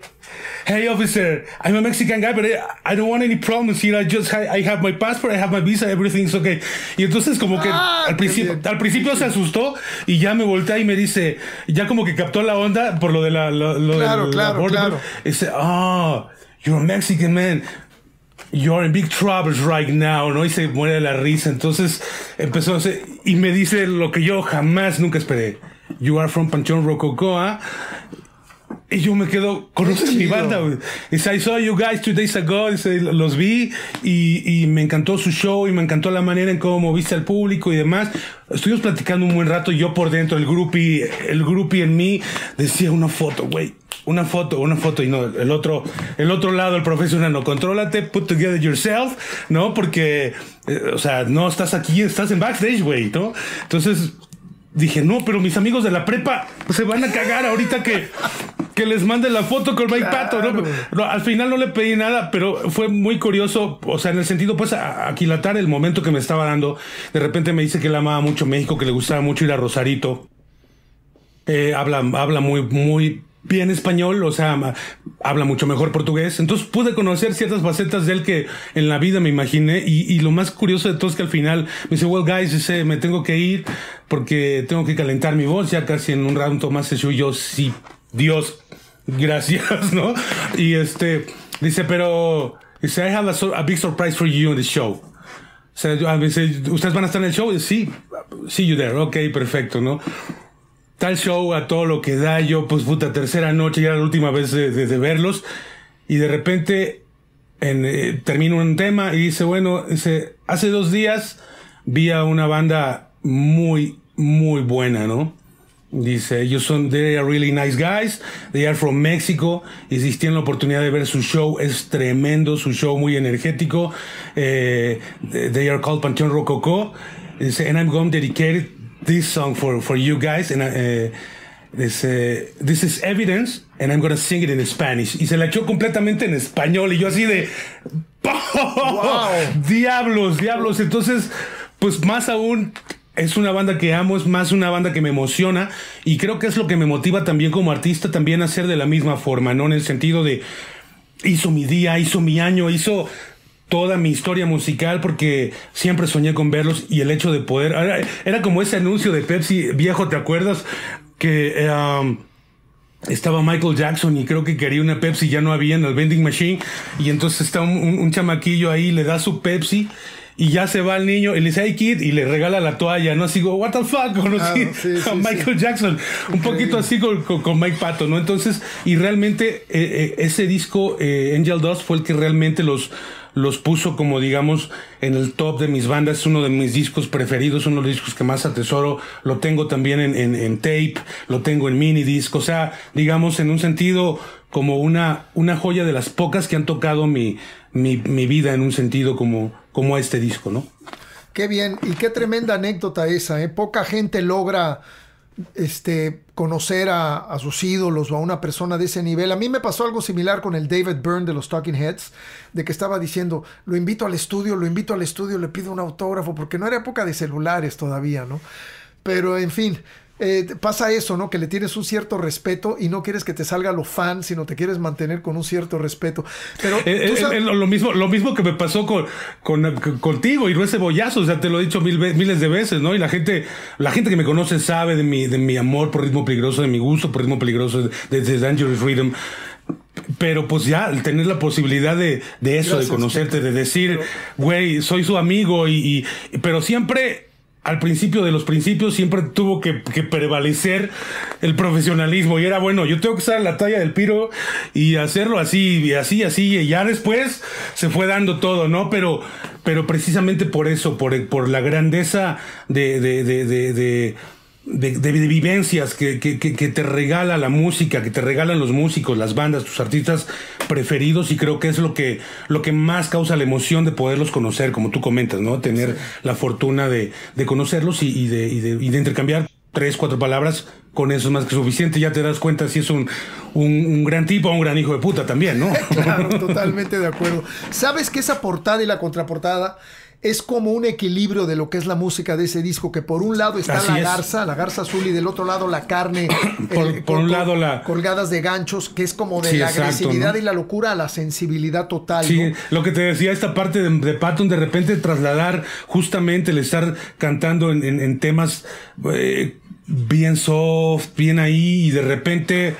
hey officer, I'm a Mexican guy, but I, don't want any problems here. I just I have my passport, I have my visa, everything's okay. Y entonces como que ah, al principio al principio se asustó y ya me voltea y me dice, ya como que captó la onda por lo de la lo, claro, de, claro, claro. Y dice, oh, you're a Mexican man. You're in big troubles right now, ¿no? Y se muere de la risa. Entonces empezó a hacer, y me dice lo que yo jamás nunca esperé. You are from Panchón Rococoa. Y yo me quedo, conoces mi banda, güey. Dice, I saw you guys two days ago. los vi y, me encantó su show y me encantó la manera en cómo viste al público y demás. Estuvimos platicando un buen rato. Yo por dentro, el groupie, el groupie en mí decía una foto, güey. Una foto, una foto y no, el otro, el otro lado, el profesional, no, contrólate, put together yourself, ¿no? Porque, eh, o sea, no estás aquí, estás en backstage, güey, ¿no? Entonces, dije, no, pero mis amigos de la prepa se van a cagar ahorita que, que les mande la foto con Mike Pato, ¿no? Al final no le pedí nada, pero fue muy curioso, o sea, en el sentido, pues, aquilatar el momento que me estaba dando. De repente me dice que él amaba mucho México, que le gustaba mucho ir a Rosarito. Eh, habla, habla muy, muy bien español, o sea, habla mucho mejor portugués. Entonces pude conocer ciertas facetas de él que en la vida me imaginé. Y, lo más curioso de todo es que al final me dice, well, guys, dice, me tengo que ir porque tengo que calentar mi voz. Ya casi en un rato más se yo, sí, Dios, gracias, ¿no? Y este, dice, pero, dice, I have a, big surprise for you in the show. O sea, ah, ¿ustedes van a estar en el show? Sí, see you there, ok, perfecto, ¿no? tal show a todo lo que da yo, pues puta, tercera noche, ya era la última vez de, verlos, y de repente en, eh, un tema y dice, bueno, dice, hace dos días vi a una banda muy, muy buena, ¿no? Dice, ellos son, they are really nice guys, they are from Mexico, y si tienen la oportunidad de ver su show, es tremendo, su show muy energético, eh, they are called Panteón Rococo, dice, and I'm going to dedicate this song for, for you guys. And uh, eh, eh, this, is evidence, and I'm going to sing it in Spanish. Y se la echó completamente en español. Y yo así de. Diablos, diablos. Entonces, pues más aún. Es una banda que amo, es más una banda que me emociona y creo que es lo que me motiva también como artista también a ser de la misma forma, ¿no? En el sentido de hizo mi día, hizo mi año, hizo toda mi historia musical porque siempre soñé con verlos y el hecho de poder... Era, era como ese anuncio de Pepsi, viejo, ¿te acuerdas? Que... Um, estaba Michael Jackson y creo que quería una Pepsi, ya no había en el vending machine. Y entonces está un, chamaquillo ahí, le da su Pepsi y ya se va el niño y le dice, hey kid, y le regala la toalla, ¿no? Así como, what the fuck, conocí ah, a Michael Jackson. Un poquito así con, Mike Pato, ¿no? Entonces, y realmente eh, eh, ese disco, eh, Angel Dust, fue el que realmente los los puso como digamos en el top de mis bandas, es uno de mis discos preferidos, uno de los discos que más atesoro, lo tengo también en, tape, lo tengo en mini disco, o sea, digamos en un sentido como una, una joya de las pocas que han tocado mi, mi, vida en un sentido como, como este disco, ¿no? Qué bien, y qué tremenda anécdota esa, ¿eh? Poca gente logra este, conocer a, a, sus ídolos o a una persona de ese nivel. A mí me pasó algo similar con el David Byrne de los Talking Heads, de que estaba diciendo, lo invito al estudio, lo invito al estudio, le pido un autógrafo, porque no era época de celulares todavía, ¿no? Pero en fin, eh, pasa eso, ¿no? Que le tienes un cierto respeto y no quieres que te salga lo fan, sino te quieres mantener con un cierto respeto. Pero es eh, eh, lo mismo, lo mismo que me pasó con, contigo y no es cebollazo, o sea, te lo he dicho mil, miles de veces, ¿no? Y la gente, la gente que me conoce sabe de mi, de mi amor por ritmo peligroso, de mi gusto por ritmo peligroso, de, Dangerous Freedom. Pero pues ya, tener la posibilidad de, de eso, de conocerte, de decir, güey, soy su amigo, y, y pero siempre al principio de los principios siempre tuvo que, prevalecer el profesionalismo y era bueno, yo tengo que usar la talla del piro y hacerlo así, y así, así, y ya después se fue dando todo, ¿no? Pero, pero precisamente por eso, por, la grandeza de, vivencias que, te regala la música, que te regalan los músicos, las bandas, tus artistas, preferidos y creo que es lo que, lo que más causa la emoción de poderlos conocer, como tú comentas, ¿no? Tener la fortuna de, conocerlos y, de, de, intercambiar tres, cuatro palabras, con eso es más que suficiente. Ya te das cuenta si es un, un, un gran tipo o un gran hijo de puta también, ¿no? claro, totalmente de acuerdo. ¿Sabes que esa portada y la contraportada es como un equilibrio de lo que es la música de ese disco, que por un lado está la garza, la garza azul, y del otro lado la carne. por, eh, eh, un lado la... Colgadas de ganchos, que es como de la agresividad y la locura a la sensibilidad total. Sí, lo que te decía esta parte de, Patton, de repente trasladar justamente el estar cantando en, temas... Eh, bien soft, bien ahí, y de repente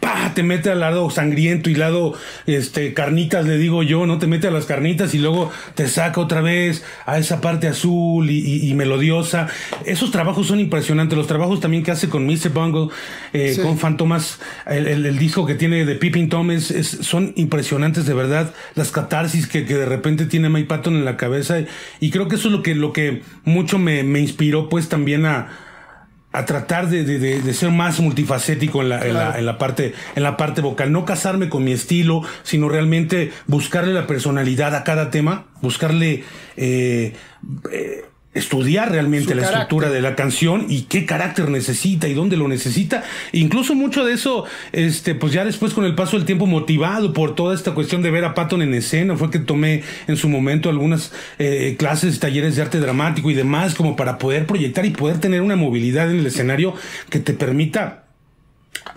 ¡pah! te mete al lado sangriento y lado este carnitas le digo yo no te mete a las carnitas y luego te saca otra vez a esa parte azul y, melodiosa esos trabajos son impresionantes los trabajos también que hace con Mr. Bungle eh, con Fantomas el, disco que tiene de Pippin Thomas, son impresionantes de verdad las catarsis que, que, de repente tiene Mike Patton en la cabeza y, y, creo que eso es lo que lo que mucho me, me inspiró pues también a a tratar de, de, de, ser más multifacético en la, en, la, en, la, parte, en la parte vocal. No casarme con mi estilo, sino realmente buscarle la personalidad a cada tema, buscarle eh, eh estudiar realmente la estructura de la canción y qué carácter necesita y dónde lo necesita. Incluso mucho de eso, este, pues ya después con el paso del tiempo, motivado por toda esta cuestión de ver a Patton en escena, fue que tomé en su momento algunas eh, clases, talleres de arte dramático y demás, como para poder proyectar y poder tener una movilidad en el escenario que te permita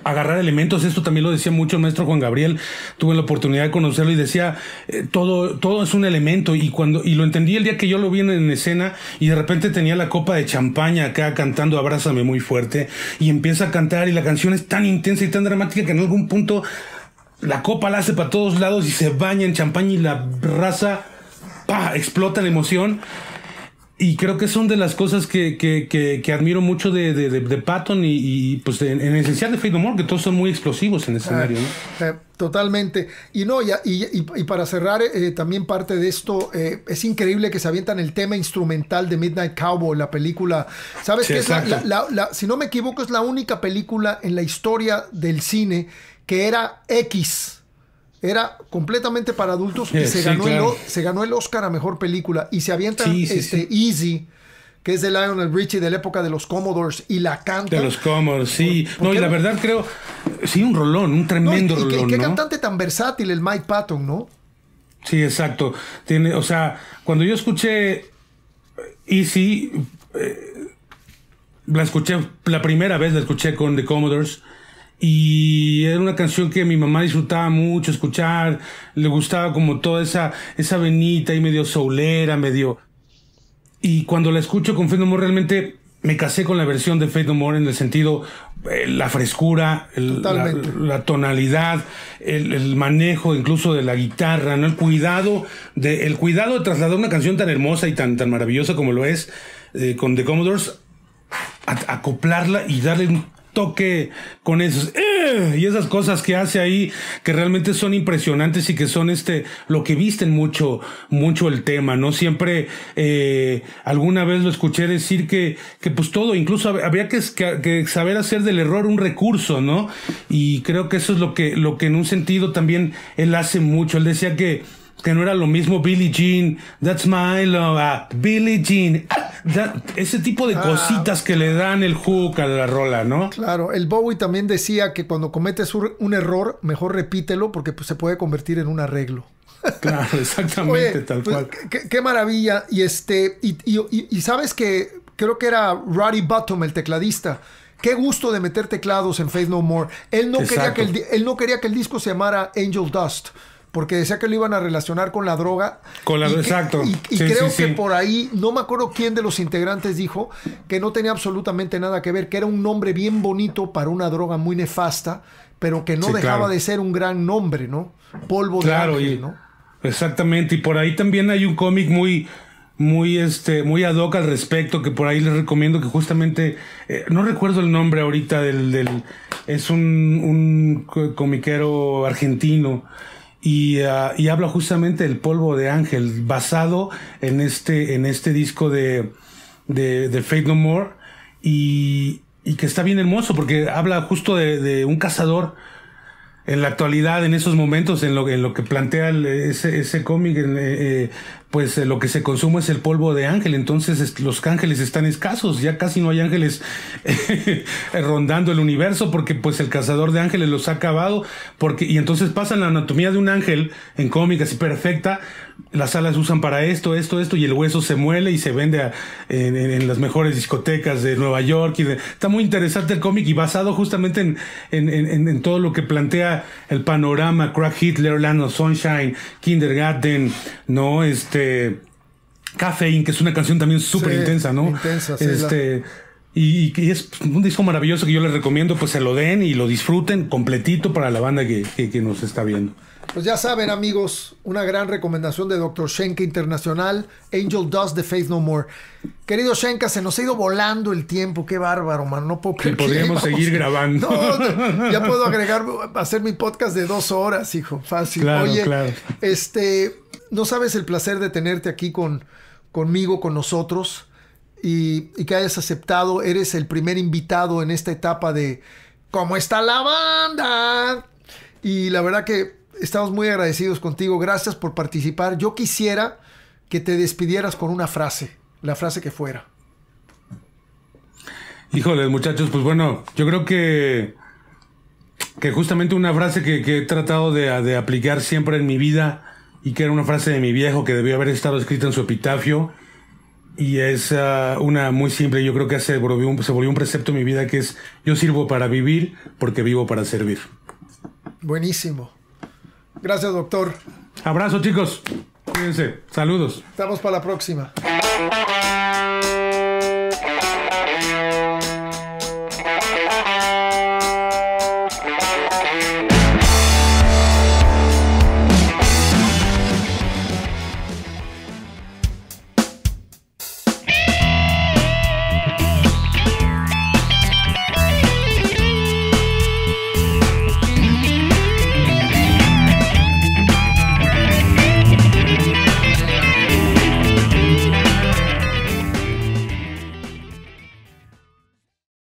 agarrar elementos. Esto también lo decía mucho el maestro Juan Gabriel. Tuve la oportunidad de conocerlo y decía, eh, todo, todo es un elemento. Y cuando, y lo entendí el día que yo lo vi en, escena y de repente tenía la copa de champaña acá cantando Abrázame muy fuerte y empieza a cantar y la canción es tan intensa y tan dramática que en algún punto la copa la hace para todos lados y se baña en champaña y la raza, pa, explota la emoción y creo que son de las cosas que, admiro mucho de, Patton y, pues en, esencial de Fade No More, que todos son muy explosivos en el escenario. Ah, eh, totalmente. Y no, y, y, para cerrar, eh, eh, también parte de esto, es increíble que se avientan el tema instrumental de Midnight Cowboy, la película. ¿Sabes si no me equivoco, es la única película en la historia del cine que era X era completamente para adultos y se, ganó el, Oscar a Mejor Película. Y se avienta este, Easy, que es de Lionel Richie de la época de los Commodores, y la canta. De los Commodores, sí. no, y la verdad creo, sí, un rolón, un tremendo rolón. qué, cantante tan versátil el Mike Patton, ¿no? Sí, exacto. o sea, cuando yo escuché Easy, eh, la escuché, la primera vez la escuché con The Commodores y era una canción que mi mamá disfrutaba mucho escuchar, le gustaba como toda esa, esa venita y medio soulera, medio... Y cuando la escucho con Faith No More realmente me casé con la versión de Faith No More en el sentido, eh, la frescura, la, tonalidad, el, manejo incluso de la guitarra, ¿no? el cuidado de, cuidado de trasladar una canción tan hermosa y tan, tan maravillosa como lo es eh, con The Commodores, acoplarla y darle un toque con esos eh", y esas cosas que hace ahí que realmente son impresionantes y que son este lo que visten mucho mucho el tema no siempre eh, alguna vez lo escuché decir que que pues todo incluso habría que, que, saber hacer del error un recurso no y creo que eso es lo que lo que en un sentido también él hace mucho él decía que que no era lo mismo Billie Jean, That's My Love, ah, Billie Jean, ese tipo de ah, cositas que le dan el hook a la rola, ¿no? Claro, el Bowie también decía que cuando cometes un error, mejor repítelo porque pues, se puede convertir en un arreglo. Claro, exactamente, tal pues, cual. Qué, maravilla. Y este, y, y, sabes que creo que era Roddy Bottom, el tecladista, qué gusto de meter teclados en Faith No More. Él no, quería que él no quería que el disco se llamara Angel Dust porque decía que lo iban a relacionar con la droga. Con la, y, exacto. Y, creo que por ahí, no me acuerdo quién de los integrantes dijo que no tenía absolutamente nada que ver, que era un nombre bien bonito para una droga muy nefasta, pero que no dejaba de ser un gran nombre, ¿no? Polvo de ángel, ¿no? Exactamente, y por ahí también hay un cómic muy muy este muy ad hoc al respecto que por ahí les recomiendo que justamente eh, no recuerdo el nombre ahorita del, del es un, un comiquero argentino Ah, y, habla justamente del polvo de ángel, basado en este, en este disco de, de, Fate No More, y, que está bien hermoso, porque habla justo de, un cazador en la actualidad, en esos momentos, en lo, en lo que plantea ese, ese cómic, eh, eh, pues eh, lo que se consume es el polvo de ángel, entonces los ángeles están escasos, ya casi no hay ángeles rondando el universo porque pues el cazador de ángeles los ha acabado, porque, y entonces pasan la anatomía de un ángel en cómicas y perfecta, las alas usan para esto, esto, esto, y el hueso se muele y se vende en, las mejores discotecas de Nueva York. Y está muy interesante el cómic y basado justamente en, todo lo que plantea el panorama, Crack Hitler, Land of Sunshine, Kindergarten, ¿no? Este, Caffeine, que es una canción también súper intensa, ¿no? Intensa, sí, este, Y, es pues, un disco maravilloso que yo les recomiendo, pues se lo den y lo disfruten completito para la banda que, nos está viendo. Pues ya saben, amigos, una gran recomendación de Dr. Schenke Internacional, Angel Dust de Faith No More. Querido Shenka, se nos ha ido volando el tiempo, qué bárbaro, man. No puedo podríamos seguir grabando. ya puedo agregar, hacer mi podcast de dos horas, hijo, fácil. Claro, Oye, claro. este no sabes el placer de tenerte aquí con, conmigo, con nosotros, y, que hayas aceptado. Eres el primer invitado en esta etapa de cómo está la banda. Y la verdad que estamos muy agradecidos contigo. Gracias por participar. Yo quisiera que te despidieras con una frase, la frase que fuera. Híjoles, muchachos, pues bueno, yo creo que, que justamente una frase que, he tratado de, de aplicar siempre en mi vida y que era una frase de mi viejo que debió haber estado escrita en su epitafio. Y es ah, una muy simple, yo creo que se volvió un precepto en mi vida que es, yo sirvo para vivir porque vivo para servir. Buenísimo. Gracias, doctor. Abrazo, chicos. Cuídense. Saludos. Estamos para la próxima.